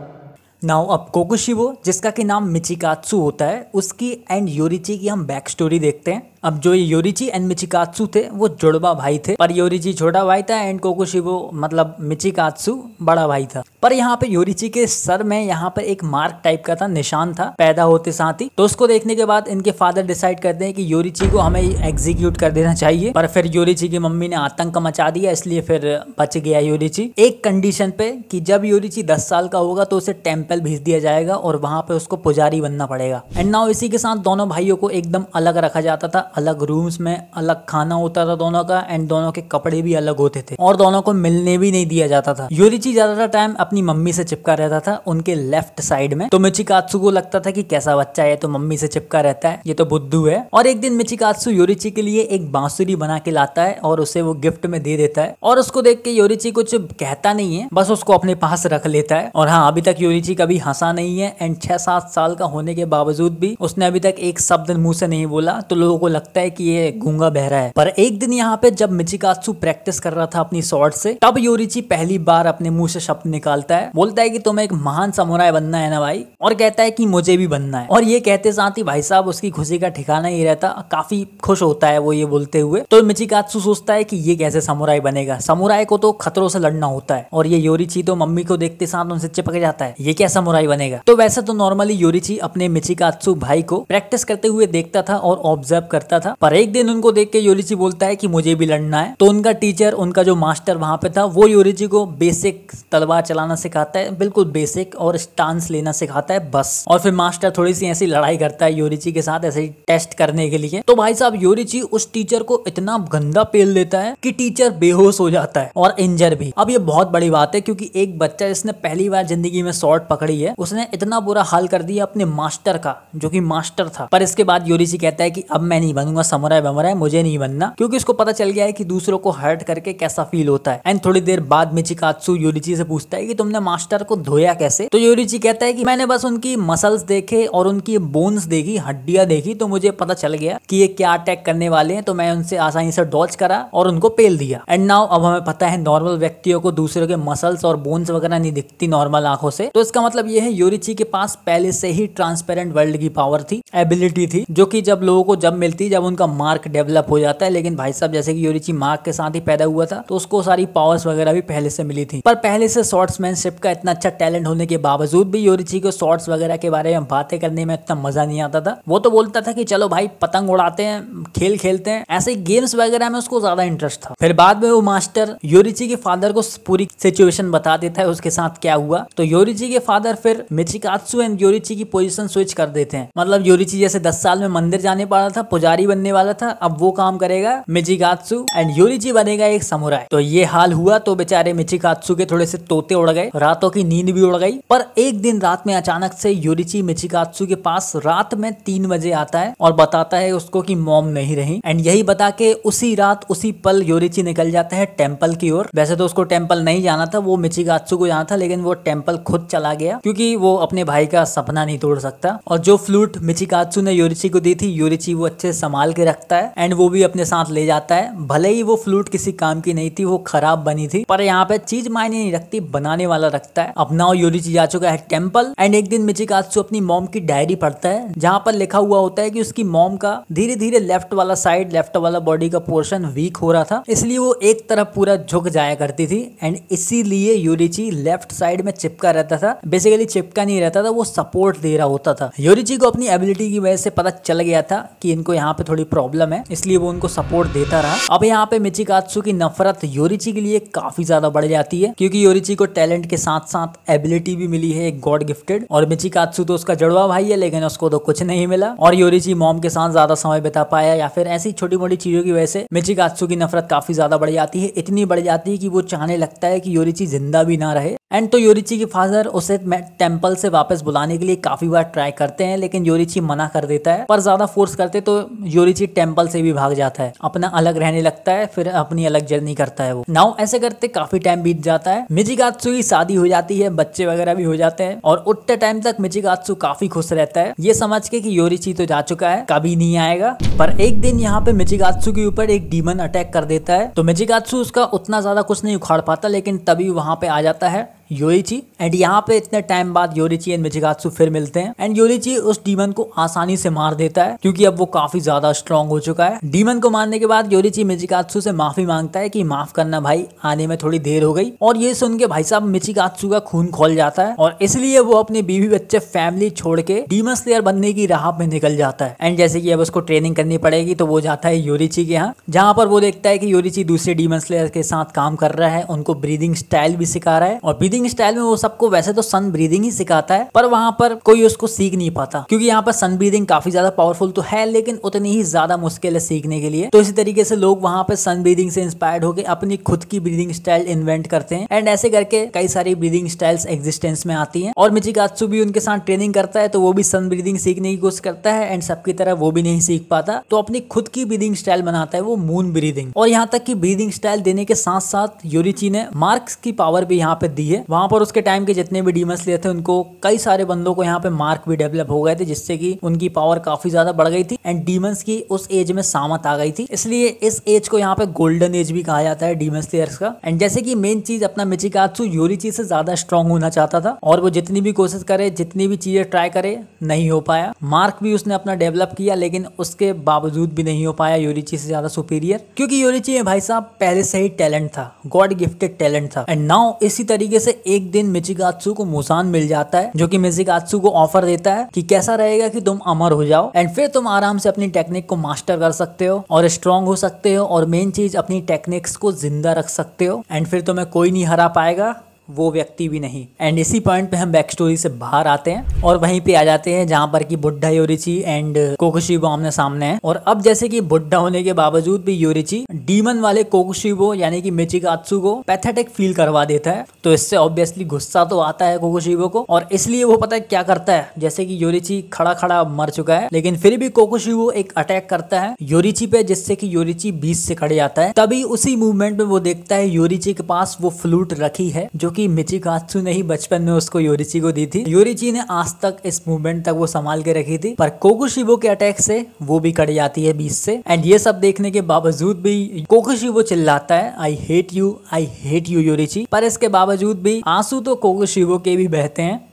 Speaker 1: नाउ अब कोकुशिबो जिसका कि नाम मिचिकात्सु होता है उसकी एंड योरिची की हम बैक स्टोरी देखते हैं अब जो योरिची एंड मिचिकात्सु थे वो जुड़वा भाई थे पर योरिची छोटा भाई था एंड वो मतलब मिचिकात्सु बड़ा भाई था पर यहाँ पे योरिची के सर में यहाँ पर एक मार्क टाइप का था निशान था पैदा होते साथ ही तो उसको देखने के बाद इनके फादर डिसाइड करते हैं कि योरिची को हमें एग्जीक्यूट कर देना चाहिए पर फिर योरिची की मम्मी ने आतंक मचा दिया इसलिए फिर बच गया योरिची एक कंडीशन पे कि जब योरिची दस साल का होगा तो उसे टेम्पल भेज दिया जाएगा और वहां पे उसको पुजारी बनना पड़ेगा एंड नाउ इसी के साथ दोनों भाइयों को एकदम अलग रखा जाता था अलग रूम्स में अलग खाना होता था दोनों का एंड दोनों के कपड़े भी अलग होते थे और दोनों को मिलने भी नहीं दिया जाता था योरिची ज्यादातर टाइम अपनी मम्मी से चिपका रहता था उनके लेफ्ट साइड में तो मिची को लगता था कि कैसा बच्चा है तो मम्मी से चिपका रहता है ये तो बुद्धू है और एक दिन मिची योरिची के लिए एक बांसुरी बना के लाता है और उसे वो गिफ्ट में दे देता है और उसको देख के योरिची कुछ कहता नहीं है बस उसको अपने पास रख लेता है और हाँ अभी तक योरिची कभी हंसा नहीं है एंड छह सात साल का होने के बावजूद भी उसने अभी तक एक शब्द मुंह से नहीं बोला तो लोगों को लगता है कि ये गूंगा बहरा है पर एक दिन यहाँ पे जब मिचिकात्सु प्रैक्टिस कर रहा था अपनी शॉर्ट से तब योरिची पहली बार अपने मुंह से शब्द निकालता है बोलता है कि तुम्हें एक महान समुराय बनना है ना भाई और कहता है कि मुझे भी बनना है और ये कहते साथ ही भाई साहब उसकी खुशी का ठिकाना ही रहता काफी खुश होता है वो ये बोलते हुए तो मिचिकात्सु सोचता है कि ये कैसे समुराय बनेगा समुराय को तो खतरों से लड़ना होता है और ये योरिची तो मम्मी को देखते साथ उनसे चिपक जाता है ये क्या समुराई बनेगा तो वैसे तो नॉर्मली योरिची अपने मिचिकात्सु भाई को प्रैक्टिस करते हुए देखता था और ऑब्जर्व करता लगता था पर एक दिन उनको देख के योरिची बोलता है कि मुझे भी लड़ना है तो उनका टीचर उनका जो मास्टर वहां पे था वो योरिची को बेसिक तलवार चलाना सिखाता है बिल्कुल बेसिक और स्टांस लेना सिखाता है बस और फिर मास्टर थोड़ी सी ऐसी लड़ाई करता है योरिची के साथ ऐसे टेस्ट करने के लिए तो भाई साहब योरिची उस टीचर को इतना गंदा पेल देता है कि टीचर बेहोश हो जाता है और इंजर भी अब ये बहुत बड़ी बात है क्योंकि एक बच्चा जिसने पहली बार जिंदगी में शॉर्ट पकड़ी है उसने इतना बुरा हाल कर दिया अपने मास्टर का जो कि मास्टर था पर इसके बाद योरिची कहता है कि अब मैं नहीं बनूंगा समराय बमराय मुझे नहीं बनना क्योंकि उसको पता चल गया है कि दूसरों को हर्ट करके कैसा फील होता है एंड थोड़ी देर बाद मिचिकात्सु योरिची से पूछता है कि तुमने मास्टर को धोया कैसे तो योरिची कहता है कि मैंने बस उनकी मसल्स देखे और उनकी बोन्स देखी हड्डियां देखी तो मुझे पता चल गया कि ये क्या अटैक करने वाले हैं तो मैं उनसे आसानी से डॉच करा और उनको पेल दिया एंड नाउ अब हमें पता है नॉर्मल व्यक्तियों को दूसरों के मसल्स और बोन्स वगैरह नहीं दिखती नॉर्मल आंखों से तो इसका मतलब ये है योरिची के पास पहले से ही ट्रांसपेरेंट वर्ल्ड की पावर थी एबिलिटी थी जो कि जब लोगों को जब मिलती ही जब उनका मार्क डेवलप हो जाता है लेकिन भाई साहब जैसे कि योरिची मार्क के साथ ही पैदा हुआ था तो उसको सारी पावर्स वगैरह भी पहले से मिली थी पर पहले से शॉर्ट्समैनशिप का इतना अच्छा टैलेंट होने के बावजूद भी योरिची को शॉर्ट्स वगैरह के बारे में बातें करने में इतना मजा नहीं आता था वो तो बोलता था कि चलो भाई पतंग उड़ाते हैं खेल खेलते हैं ऐसे गेम्स वगैरह में उसको ज्यादा इंटरेस्ट था फिर बाद में वो मास्टर योरिची के फादर को पूरी सिचुएशन बता देता है उसके साथ क्या हुआ तो योरिची के फादर फिर मिचिकात्सु एंड योरिची की पोजिशन स्विच कर देते हैं मतलब योरिची जैसे दस साल में मंदिर जाने पड़ा था पुजारी शिकारी बनने वाला था अब वो काम करेगा मिचिकात्सु एंड योरिची बनेगा एक समुराय तो ये हाल हुआ तो बेचारे मिचिकात्सु के थोड़े से तोते उड़ गए रातों की नींद भी उड़ गई पर एक दिन रात में अचानक से योरिची मिचिकात्सु के पास रात में तीन बजे आता है और बताता है उसको की मोम नहीं रही एंड यही बता के उसी रात उसी पल योरिची निकल जाता है टेम्पल की ओर वैसे तो उसको टेम्पल नहीं जाना था वो मिचिकात्सु को जाना था लेकिन वो टेम्पल खुद चला गया क्योंकि वो अपने भाई का सपना नहीं तोड़ सकता और जो फ्लूट मिचिकात्सु ने योरिची को दी थी योरिची वो अच्छे से संभाल के रखता है एंड वो भी अपने साथ ले जाता है भले ही वो फ्लूट किसी काम की नहीं थी वो खराब बनी थी पर यहाँ पे चीज मायने नहीं रखती बनाने वाला रखता है अपना और जा चुका है टेम्पल एंड एक दिन मिचिकाचो अपनी मॉम की डायरी पढ़ता है जहाँ पर लिखा हुआ होता है की उसकी मॉम का धीरे धीरे लेफ्ट वाला साइड लेफ्ट वाला बॉडी का पोर्शन वीक हो रहा था इसलिए वो एक तरफ पूरा झुक जाया करती थी एंड इसीलिए योरिची लेफ्ट साइड में चिपका रहता था बेसिकली चिपका नहीं रहता था वो सपोर्ट दे रहा होता था योरिची को अपनी एबिलिटी की वजह से पता चल गया था कि इनको यहाँ यहाँ पे थोड़ी प्रॉब्लम है इसलिए वो उनको सपोर्ट देता रहा अब यहाँ पे मिचिकात्सु की नफरत योरिची के लिए काफी ज्यादा बढ़ जाती है क्योंकि योरिची को टैलेंट के साथ साथ एबिलिटी भी मिली है एक गॉड गिफ्टेड और मिचिकात्सु तो उसका जड़वा भाई है लेकिन उसको तो कुछ नहीं मिला और योरिची मॉम के साथ ज्यादा समय बिता पाया या फिर ऐसी छोटी मोटी चीजों की वजह से मिचिकात्सु की नफरत काफी ज्यादा बढ़ जाती है इतनी बढ़ जाती है कि वो चाहने लगता है कि योरिची जिंदा भी ना रहे एंड तो योरिची के फादर उसे टेम्पल से वापस बुलाने के लिए काफी बार ट्राई करते हैं लेकिन योरिची मना कर देता है पर ज्यादा फोर्स करते तो योरिची टेम्पल से भी भाग जाता है अपना अलग रहने लगता है फिर अपनी अलग जर्नी करता है वो नाउ ऐसे करते काफी टाइम बीत जाता है मिचिगात्सु की शादी हो जाती है बच्चे वगैरह भी हो जाते हैं और उठते टाइम तक मिचिगात्सु काफी खुश रहता है ये समझ के कि योरिची तो जा चुका है कभी नहीं आएगा पर एक दिन यहाँ पे मिचिगात्सु के ऊपर एक डीमन अटैक कर देता है तो मिचिगात्सु उसका उतना ज्यादा कुछ नहीं उखाड़ पाता लेकिन तभी वहां पे आ जाता है योरिची एंड यहाँ पे इतने टाइम बाद योरिची एंड मिजिगात्सु फिर मिलते हैं एंड योरिची उस डीमन को आसानी से मार देता है क्योंकि अब वो काफी ज्यादा स्ट्रॉन्ग हो चुका है डीमन को मारने के बाद योरिची मिचिगात्सु से माफी मांगता है कि माफ करना भाई आने में थोड़ी देर हो गई और ये सुन के भाई साहब मिचिकात्सु का खून खोल जाता है और इसलिए वो अपने बीवी बच्चे फैमिली छोड़ के डीमन स्लेयर बनने की राह में निकल जाता है एंड जैसे की अब उसको ट्रेनिंग करनी पड़ेगी तो वो जाता है योरिची के यहाँ जहाँ पर वो देखता है की योरिची दूसरे डीमन स्लेयर के साथ काम कर रहा है उनको ब्रीदिंग स्टाइल भी सिखा रहा है और ब्रीदिंग ब्रीदिंग स्टाइल में वो सबको वैसे तो सन ब्रीदिंग ही सिखाता है पर वहां पर कोई उसको सीख नहीं पाता क्योंकि यहाँ पर सन ब्रीदिंग काफी ज्यादा पावरफुल तो है लेकिन उतनी ही ज्यादा मुश्किल है सीखने के लिए तो इसी तरीके से लोग वहां पर सन ब्रीदिंग से इंस्पायर्ड होकर अपनी खुद की ब्रीदिंग स्टाइल इन्वेंट करते हैं एंड ऐसे करके कई सारी ब्रीदिंग स्टाइल्स एग्जिस्टेंस में आती है और मिचिकात्सु भी उनके साथ ट्रेनिंग करता है तो वो भी सन ब्रीदिंग सीखने की कोशिश करता है एंड सबकी तरह वो भी नहीं सीख पाता तो अपनी खुद की ब्रीदिंग स्टाइल बनाता है वो मून ब्रीदिंग और यहाँ तक की ब्रीदिंग स्टाइल देने के साथ साथ यूरिची ने मार्क्स की पावर भी यहाँ पे दी है वहां पर उसके टाइम के जितने भी डीमस लिए थे उनको कई सारे बंदों को यहाँ पे मार्क भी डेवलप हो गए थे जिससे कि उनकी पावर काफी ज्यादा बढ़ गई थी एंड डीमंस की उस एज में सामत आ गई थी इसलिए इस एज को यहाँ पे गोल्डन एज भी कहा जाता है डीमस लेयर्स का एंड जैसे कि मेन चीज अपना मिचिकात्सु चीज से ज्यादा स्ट्रांग होना चाहता था और वो जितनी भी कोशिश करे जितनी भी चीजें ट्राई करे नहीं हो पाया मार्क भी उसने अपना डेवलप किया लेकिन उसके बावजूद भी नहीं हो पाया योरिची से ज्यादा सुपीरियर क्योंकि योरिची में भाई साहब पहले से ही टैलेंट था गॉड गिफ्टेड टैलेंट था एंड नाउ इसी तरीके से एक दिन मिचिगात्सु को मुसान मिल जाता है जो कि मिचिगात्सु को ऑफर देता है कि कैसा रहेगा कि तुम अमर हो जाओ एंड फिर तुम आराम से अपनी टेक्निक को मास्टर कर सकते हो और स्ट्रांग हो सकते हो और मेन चीज अपनी टेक्निक्स को जिंदा रख सकते हो एंड फिर तुम्हें कोई नहीं हरा पाएगा वो व्यक्ति भी नहीं एंड इसी पॉइंट पे हम बैक स्टोरी से बाहर आते हैं और वहीं पे आ जाते हैं जहाँ पर कि बुढ़ा योरिची एंड कोकुशिबो आमने सामने हैं और अब जैसे कि बुढ़ा होने के बावजूद भी योरिची डीमन वाले कोकुशिबो यानी कि मिचिकात्सु को पैथेटिक फील करवा देता है तो इससे ऑब्वियसली गुस्सा तो आता है कोकुशिबो को और इसलिए वो पता है क्या करता है जैसे की योरिची खड़ा खड़ा मर चुका है लेकिन फिर भी कोकुशिबो एक अटैक करता है योरिची पे जिससे की योरिची बीच से खड़े जाता है तभी उसी मूवमेंट में वो देखता है योरिची के पास वो फ्लूट रखी है जो की क्योंकि मिचिकात्सु ने ही बचपन में उसको योरिची को दी थी योरिची ने आज तक इस मूवमेंट तक वो संभाल के रखी थी पर कोकुशिबो के अटैक से वो भी कट जाती है बीच से एंड ये सब देखने के बावजूद भी कोकुशिबो चिल्लाता है I hate you I hate you Yoriichi पर इसके बावजूद भी आंसू तो कोकुशिबो के भी बहते हैं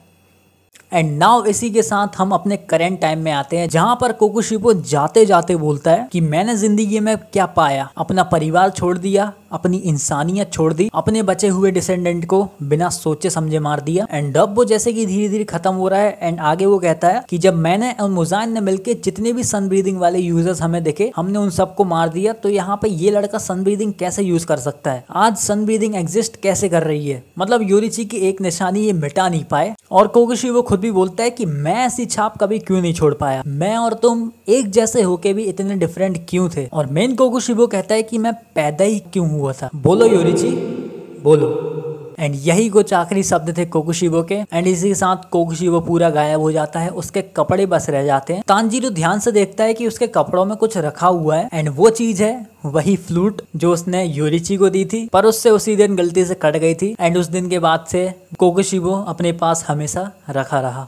Speaker 1: एंड नाउ इसी के साथ हम अपने करेंट टाइम में आते हैं जहां पर कोकुशिपो जाते जाते बोलता है कि मैंने जिंदगी में क्या पाया अपना परिवार छोड़ दिया अपनी इंसानियत छोड़ दी अपने बचे हुए डिसेंडेंट को बिना सोचे समझे मार दिया एंड अब वो जैसे कि धीरे धीरे खत्म हो रहा है एंड आगे वो कहता है कि जब मैंने और मुजान ने मिलकर जितने भी सन ब्रीदिंग वाले यूजर्स हमें देखे हमने उन सबको मार दिया तो यहाँ पे ये लड़का सन ब्रीदिंग कैसे यूज कर सकता है आज सन ब्रीदिंग एग्जिस्ट कैसे कर रही है मतलब यूरिची की एक निशानी ये मिटा नहीं पाए और कोकशी वो खुद भी बोलता है कि मैं ऐसी छाप कभी क्यों नहीं छोड़ पाया मैं और तुम एक जैसे होके भी इतने डिफरेंट क्यों थे और मेन कोकुशी वो कहता है कि मैं पैदा ही क्यों हुआ हुआ था बोलो योरिची बोलो एंड यही कुछ आखिरी शब्द थे कोकुशिबो के एंड इसी के साथ कोकुशिबो पूरा गायब हो जाता है उसके कपड़े बस रह जाते हैं तानजीरो ध्यान से देखता है कि उसके कपड़ों में कुछ रखा हुआ है एंड वो चीज है वही फ्लूट जो उसने योरिची को दी थी पर उससे उसी दिन गलती से कट गई थी एंड उस दिन के बाद से कोकुशिबो अपने पास हमेशा रखा रहा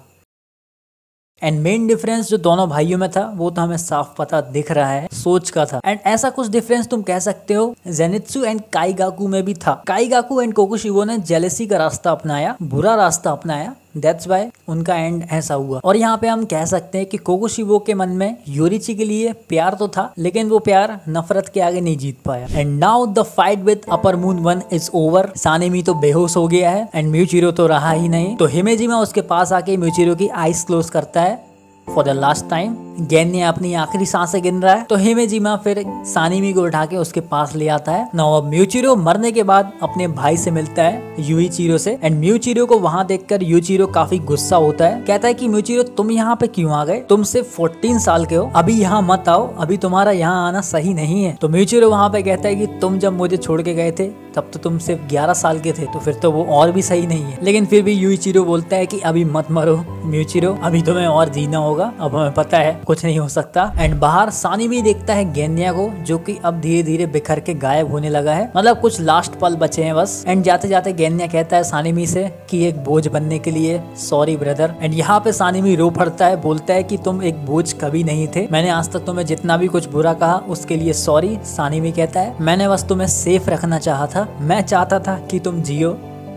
Speaker 1: एंड मेन डिफरेंस जो दोनों भाइयों में था वो तो हमें साफ पता दिख रहा है सोच का था एंड ऐसा कुछ डिफरेंस तुम कह सकते हो जेनित्सु एंड काईगाकू में भी था काईगाकू एंड कोकुशिवो ने जेलेसी का रास्ता अपनाया बुरा रास्ता अपनाया दैट्स बाय उनका एंड ऐसा हुआ और यहाँ पे हम कह सकते हैं कि कोकोशिबो के मन में योरिची के लिए प्यार तो था लेकिन वो प्यार नफरत के आगे नहीं जीत पाया and now the fight with upper moon one is over Sanemi तो बेहोश हो गया है एंड म्यूचिरो तो रहा ही नहीं तो हिमेजिमा उसके पास आके म्यूचिरो की आइस क्लोज करता है फॉर द लास्ट टाइम गेन ने अपनी आखिरी सांसें गिन रहा है तो हिमेजिमा फिर सानिमी को उठा के उसके पास ले आता है ना अब म्यूचिरो मरने के बाद अपने भाई से मिलता है चीरो से एंड म्यूचिरो को वहां देखकर चीरो काफी गुस्सा होता है कहता है कि म्यूचिरो तुम यहाँ पे क्यों आ गए तुम सिर्फ फोर्टीन साल के हो अभी यहाँ मत आओ अभी तुम्हारा यहाँ आना सही नहीं है तो म्यूचिरो वहाँ पे कहता है की तुम जब मुझे छोड़ के गए थे तब तो तुम सिर्फ ग्यारह साल के थे तो फिर तो वो और भी सही नहीं है लेकिन फिर भी यूचीरो बोलता है की अभी मत मरो म्यूचिरो अभी तुम्हें और जीना होगा होगा अब हमें पता है कुछ नहीं हो सकता एंड बाहर सानी भी देखता है गेंदिया को जो कि अब धीरे धीरे बिखर के गायब होने लगा है मतलब कुछ लास्ट पल बचे हैं बस एंड जाते जाते गेंदिया कहता है सानिमी से कि एक बोझ बनने के लिए सॉरी ब्रदर एंड यहाँ पे सानिमी रो पड़ता है बोलता है कि तुम एक बोझ कभी नहीं थे मैंने आज तक तुम्हें जितना भी कुछ बुरा कहा उसके लिए सॉरी सानिमी कहता है मैंने बस तुम्हें सेफ रखना चाहा था मैं चाहता था कि तुम जियो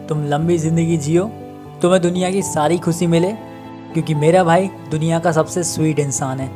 Speaker 1: तुम लंबी जिंदगी जियो तुम्हें दुनिया की सारी खुशी मिले क्योंकि मेरा भाई दुनिया का सबसे स्वीट इंसान है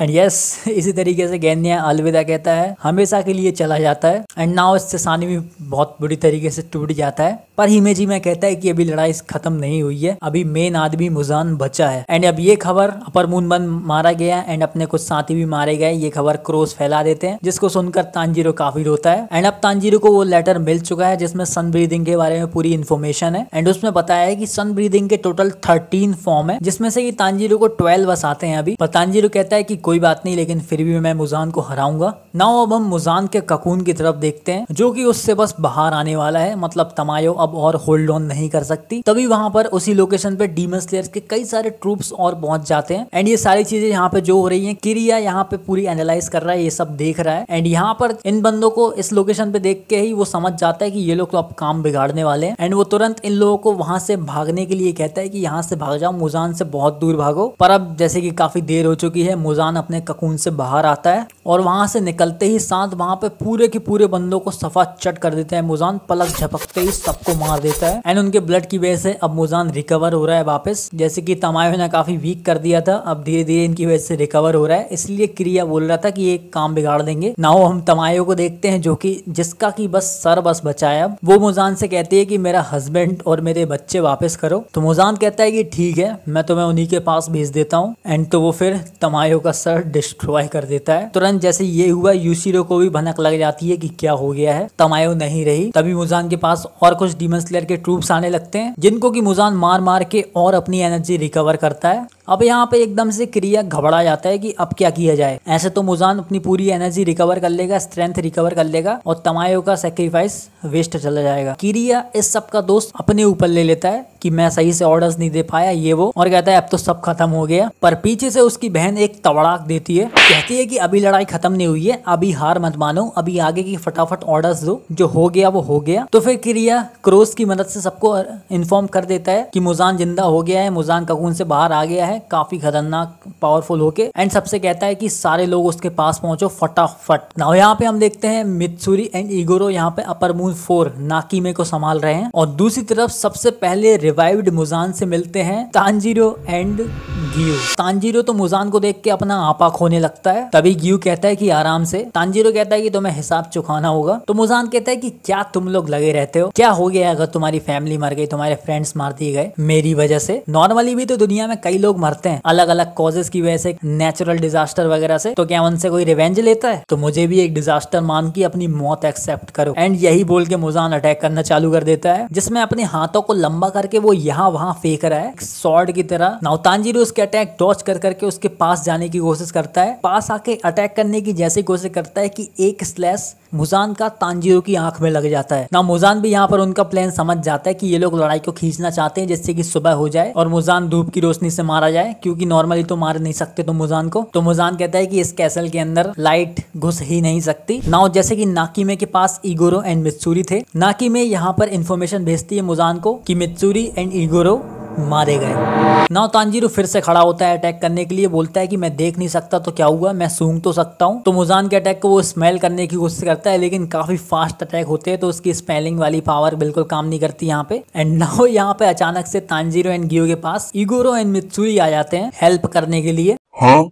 Speaker 1: एंड यस yes, इसी तरीके से गेंदिया अलविदा कहता है हमेशा के लिए चला जाता है एंड नाउ इससे सानी भी बहुत बुरी तरीके से टूट जाता है पर हिमेजी में कहता है कि अभी लड़ाई खत्म नहीं हुई है अभी मेन आदमी मुजान बचा है एंड अब ये खबर अपर मून बंद मारा गया एंड अपने कुछ साथी भी मारे गए ये खबर क्रोस फैला देते हैं जिसको सुनकर तांजीरो काफी रोता है एंड अब तांजीरो को वो लेटर मिल चुका है जिसमें सन ब्रीदिंग के बारे में पूरी इन्फॉर्मेशन है एंड उसमें बताया है की सन ब्रीदिंग के टोटल थर्टीन फॉर्म है जिसमें से ये तांजीरो को ट्वेल्व बस आते हैं अभी पर तांजीरो कहता है की कोई बात नहीं लेकिन फिर भी मैं मुजान को हराऊंगा नाउ अब हम मुजान के ककून की तरफ देखते हैं जो कि उससे बस बाहर आने वाला है मतलब तमायो अब और होल्ड ऑन नहीं कर सकती तभी वहां पर उसी लोकेशन पे डीमन स्लेयर्स के कई सारे ट्रूप्स और पहुंच जाते हैं एंड ये सारी चीजें यहाँ पे जो हो रही है किरिया यहाँ पे पूरी एनालाइज कर रहा है ये सब देख रहा है एंड यहाँ पर इन बंदों को इस लोकेशन पे देख के ही वो समझ जाता है की ये लोग तो अब काम बिगाड़ने वाले हैं एंड वो तुरंत इन लोगों को वहां से भागने के लिए कहता है कि यहाँ से भाग जाओ मुजान से बहुत दूर भागो पर अब जैसे कि काफी देर हो चुकी है मुजान इंसान अपने ककून से बाहर आता है और वहां से निकलते ही सांत वहां पे पूरे के पूरे बंदों को सफा चट कर देते हैं मुजान पलक झपकते ही सबको मार देता है एंड उनके ब्लड की वजह से अब मुजान रिकवर हो रहा है वापस जैसे कि तमायो ने काफी वीक कर दिया था अब धीरे धीरे इनकी वजह से रिकवर हो रहा है इसलिए क्रिया बोल रहा था कि ये काम बिगाड़ देंगे नाव हम तमायो को देखते हैं जो कि जिसका की बस सर बस बचा अब वो मुजान से कहती है कि मेरा हस्बैंड और मेरे बच्चे वापस करो तो मुजान कहता है कि ठीक है मैं तुम्हें उन्हीं के पास भेज देता हूँ एंड तो वो फिर तमायो का सर डिस्ट्रॉय कर देता है तुरंत जैसे ये हुआ यूसीरो को भी भनक लग जाती है कि क्या हो गया है तमायो नहीं रही तभी मुजान के पास और कुछ डीमन स्लेयर के ट्रूप्स आने लगते हैं जिनको की मुजान मार मार के और अपनी एनर्जी रिकवर करता है अब यहाँ पे एकदम से क्रिया घबरा जाता है कि अब क्या किया जाए ऐसे तो मुजान अपनी पूरी एनर्जी रिकवर कर लेगा स्ट्रेंथ रिकवर कर लेगा और तमायो का सेक्रीफाइस वेस्ट चला जाएगा क्रिया इस सब का दोस्त अपने ऊपर ले लेता है कि मैं सही से ऑर्डर्स नहीं दे पाया ये वो और कहता है अब तो सब खत्म हो गया पर पीछे से उसकी बहन एक तवड़ाक देती है कहती है कि अभी लड़ाई खत्म नहीं हुई है अभी हार मत मानो अभी आगे की फटाफट ऑर्डर्स दो जो हो गया वो हो गया तो फिर क्रिया क्रोस की मदद से सबको इन्फॉर्म कर देता है कि मुजान जिंदा हो गया है मुजान ककून से बाहर आ गया है है काफी खतरनाक पावरफुल होके एंड सबसे कहता है कि सारे लोग उसके पास पहुंचो फटाफट नाउ यहाँ पे हम देखते हैं मित्सुरी एंड इगोरो यहाँ पे अपर मून फोर नाकीमे को संभाल रहे हैं और दूसरी तरफ सबसे पहले रिवाइव्ड मुजान से मिलते हैं तांजीरो एंड गियो तांजीरो तो मुजान को देख के अपना आपा खोने लगता है तभी गियो कहता है कि आराम से तांजीरो कहता है कि तुम्हें हिसाब चुकाना होगा तो मुजान कहता है कि क्या तुम लोग लगे रहते हो क्या हो गया अगर तुम्हारी फैमिली मर गई तुम्हारे फ्रेंड्स मार दिए गए मेरी वजह से नॉर्मली भी तो दुनिया में कई लोग मरते हैं अलग अलग कॉजेज की वजह से नेचुरल डिजास्टर वगैरह से तो क्या उनसे कोई रिवेंज लेता है तो मुझे भी एक डिजास्टर मान की अपनी मौत एक्सेप्ट करो एंड यही बोल के मुजान अटैक करना चालू कर देता है जिसमें अपने हाथों को लंबा करके वो यहाँ वहाँ फेंक रहा है शॉर्ट की तरह नौतानजी उसके अटैक टॉर्च कर करके उसके पास जाने की कोशिश करता है पास आके अटैक करने की जैसी कोशिश करता है कि एक स्लैश मुजान का तांजीरो की आंख में लग जाता है ना मुजान भी यहाँ पर उनका प्लान समझ जाता है कि ये लोग लड़ाई को खींचना चाहते हैं जिससे कि सुबह हो जाए और मुजान धूप की रोशनी से मारा जाए क्योंकि नॉर्मली तो मार नहीं सकते तो मुजान को तो मुजान कहता है कि इस कैसल के अंदर लाइट घुस ही नहीं सकती नाउ जैसे कि नाकिमे के पास इगोरो एंड मित्सूरी थे नाकिमे यहाँ पर इन्फॉर्मेशन भेजती है मुजान को कि मित्सूरी एंड ईगोरो मारे गए नाव तांजीरू फिर से खड़ा होता है अटैक करने के लिए बोलता है कि मैं देख नहीं सकता तो क्या हुआ मैं सूंघ तो सकता हूँ तो मुजान के अटैक को वो स्मेल करने की कोशिश करता है लेकिन काफी फास्ट अटैक होते हैं तो उसकी स्मेलिंग वाली पावर बिल्कुल काम नहीं करती यहाँ पे एंड नाव [laughs] यहाँ पे अचानक से तांजीरो एंड गियो के पास इगोरो एंड मित्सुरी आ जाते हैं हेल्प करने के लिए हाँ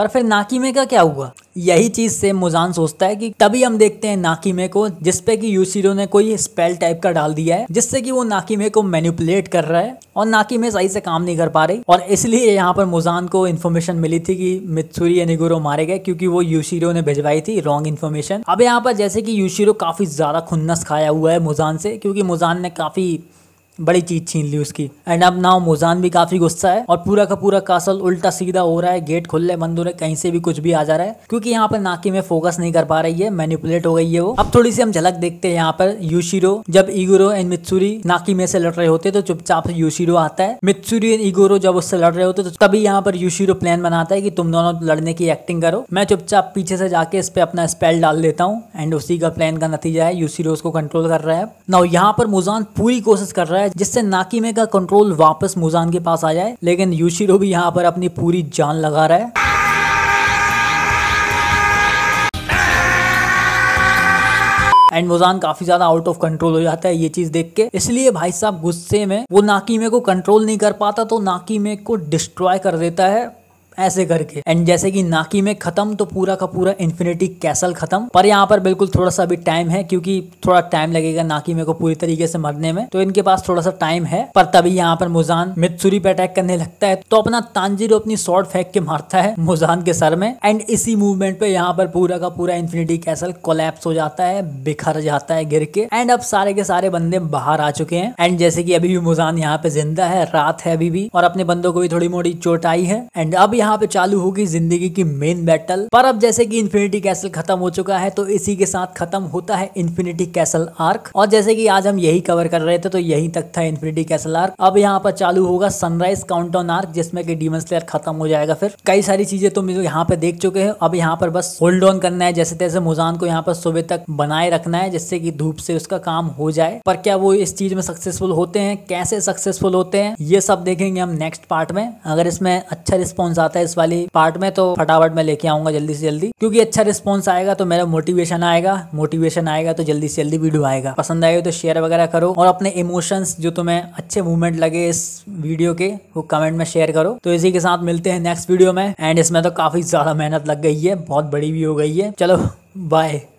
Speaker 1: पर फिर नाकीमे का क्या हुआ यही चीज़ से मुजान सोचता है कि तभी हम देखते हैं नाकीमे को जिसपे कि यूसीरो ने कोई स्पेल टाइप का डाल दिया है जिससे कि वो नाकीमे को मैनिपुलेट कर रहा है और नाकीमे सही से काम नहीं कर पा रही और इसलिए यहाँ पर मुजान को इन्फॉर्मेशन मिली थी कि मित्सुरी एनिगुरो मारे गए क्योंकि वो यूशीरो ने भिजवाई थी रॉन्ग इन्फॉर्मेशन अब यहाँ पर जैसे कि यूशीरो काफ़ी ज़्यादा खुन्नस खाया हुआ है मुजान से क्योंकि मुजान ने काफ़ी बड़ी चीज छीन ली उसकी एंड अब नाउ मोजान भी काफी गुस्सा है और पूरा का पूरा कासल उल्टा सीधा हो रहा है गेट खुल रहे बंद हो रहे कहीं से भी कुछ भी आ जा रहा है क्योंकि यहाँ पर नाकी में फोकस नहीं कर पा रही है मैनिपुलेट हो गई है वो अब थोड़ी सी हम झलक देखते हैं यहाँ पर यूशीरो जब इगोरो एंड मित्सुरी नाकी में से लड़ रहे होते तो चुपचाप यूशीरो आता है मित्सुरी एंड ईगोरो जब उससे लड़ रहे होते तो तभी यहाँ पर यूशीरो प्लान बनाता है कि तुम दोनों लड़ने की एक्टिंग करो मैं चुपचाप पीछे से जाके इस पे अपना स्पेल डाल देता हूँ एंड उसी का प्लान का नतीजा है यूशीरो उसको कंट्रोल कर रहा है नाउ यहाँ पर मोजान पूरी कोशिश कर रहा है है जिससे नाकिमे का कंट्रोल वापस मुजान के पास आ जाए लेकिन यूशिरो भी यहाँ पर अपनी पूरी जान लगा रहा है एंड मुजान काफी ज्यादा आउट ऑफ कंट्रोल हो जाता है ये चीज देख के इसलिए भाई साहब गुस्से में वो नाकीमे को कंट्रोल नहीं कर पाता तो नाकीमे को डिस्ट्रॉय कर देता है ऐसे करके एंड जैसे कि नाकी में खत्म तो पूरा का पूरा इन्फिनिटी कैसल खत्म पर यहाँ पर बिल्कुल थोड़ा सा अभी टाइम है क्योंकि थोड़ा टाइम लगेगा नाकी में को पूरी तरीके से मरने में तो इनके पास थोड़ा सा टाइम है पर तभी यहाँ पर मुजान मित्सुरी पे अटैक करने लगता है तो अपना तांजीरो अपनी शॉर्ट फेंक के मारता है मुजान के सर में एंड इसी मूवमेंट पे यहाँ पर पूरा का पूरा इन्फिनिटी कैसल कोलेप्स हो जाता है बिखर जाता है गिर के एंड अब सारे के सारे बंदे बाहर आ चुके हैं एंड जैसे की अभी भी मुजान यहाँ पे जिंदा है रात है अभी भी और अपने बंदों को भी थोड़ी मोड़ी चोट आई है एंड अब यहाँ यहाँ पे चालू होगी जिंदगी की मेन बैटल पर अब जैसे कि इन्फिनिटी कैसल खत्म हो चुका है तो इसी के साथ खत्म होता है इन्फिनिटी कैसल आर्क और जैसे कि आज हम यही कवर कर रहे थे तो यही तक था इन्फिनिटी कैसल आर्क अब यहाँ पर चालू होगा सनराइज काउंट आर्क जिसमें कि डीमन स्लेयर खत्म हो जाएगा फिर कई सारी चीजें तो मेरे यहाँ पे देख चुके हैं अब यहाँ पर बस होल्ड ऑन करना है जैसे तैसे मुजान को यहाँ पर सुबह तक बनाए रखना है जिससे की धूप से उसका काम हो जाए पर क्या वो इस चीज में सक्सेसफुल होते हैं कैसे सक्सेसफुल होते हैं ये सब देखेंगे हम नेक्स्ट पार्ट में अगर इसमें अच्छा रिस्पॉन्स आता आता है इस वाली पार्ट में तो फटाफट मैं लेके आऊंगा जल्दी से जल्दी क्योंकि अच्छा रिस्पॉन्स आएगा तो मेरा मोटिवेशन आएगा मोटिवेशन आएगा तो जल्दी से जल्दी वीडियो आएगा पसंद आएगा तो शेयर वगैरह करो और अपने इमोशंस जो तुम्हें अच्छे मूवमेंट लगे इस वीडियो के वो कमेंट में शेयर करो तो इसी के साथ मिलते हैं नेक्स्ट वीडियो में एंड इसमें तो काफी ज्यादा मेहनत लग गई है बहुत बड़ी भी हो गई है चलो बाय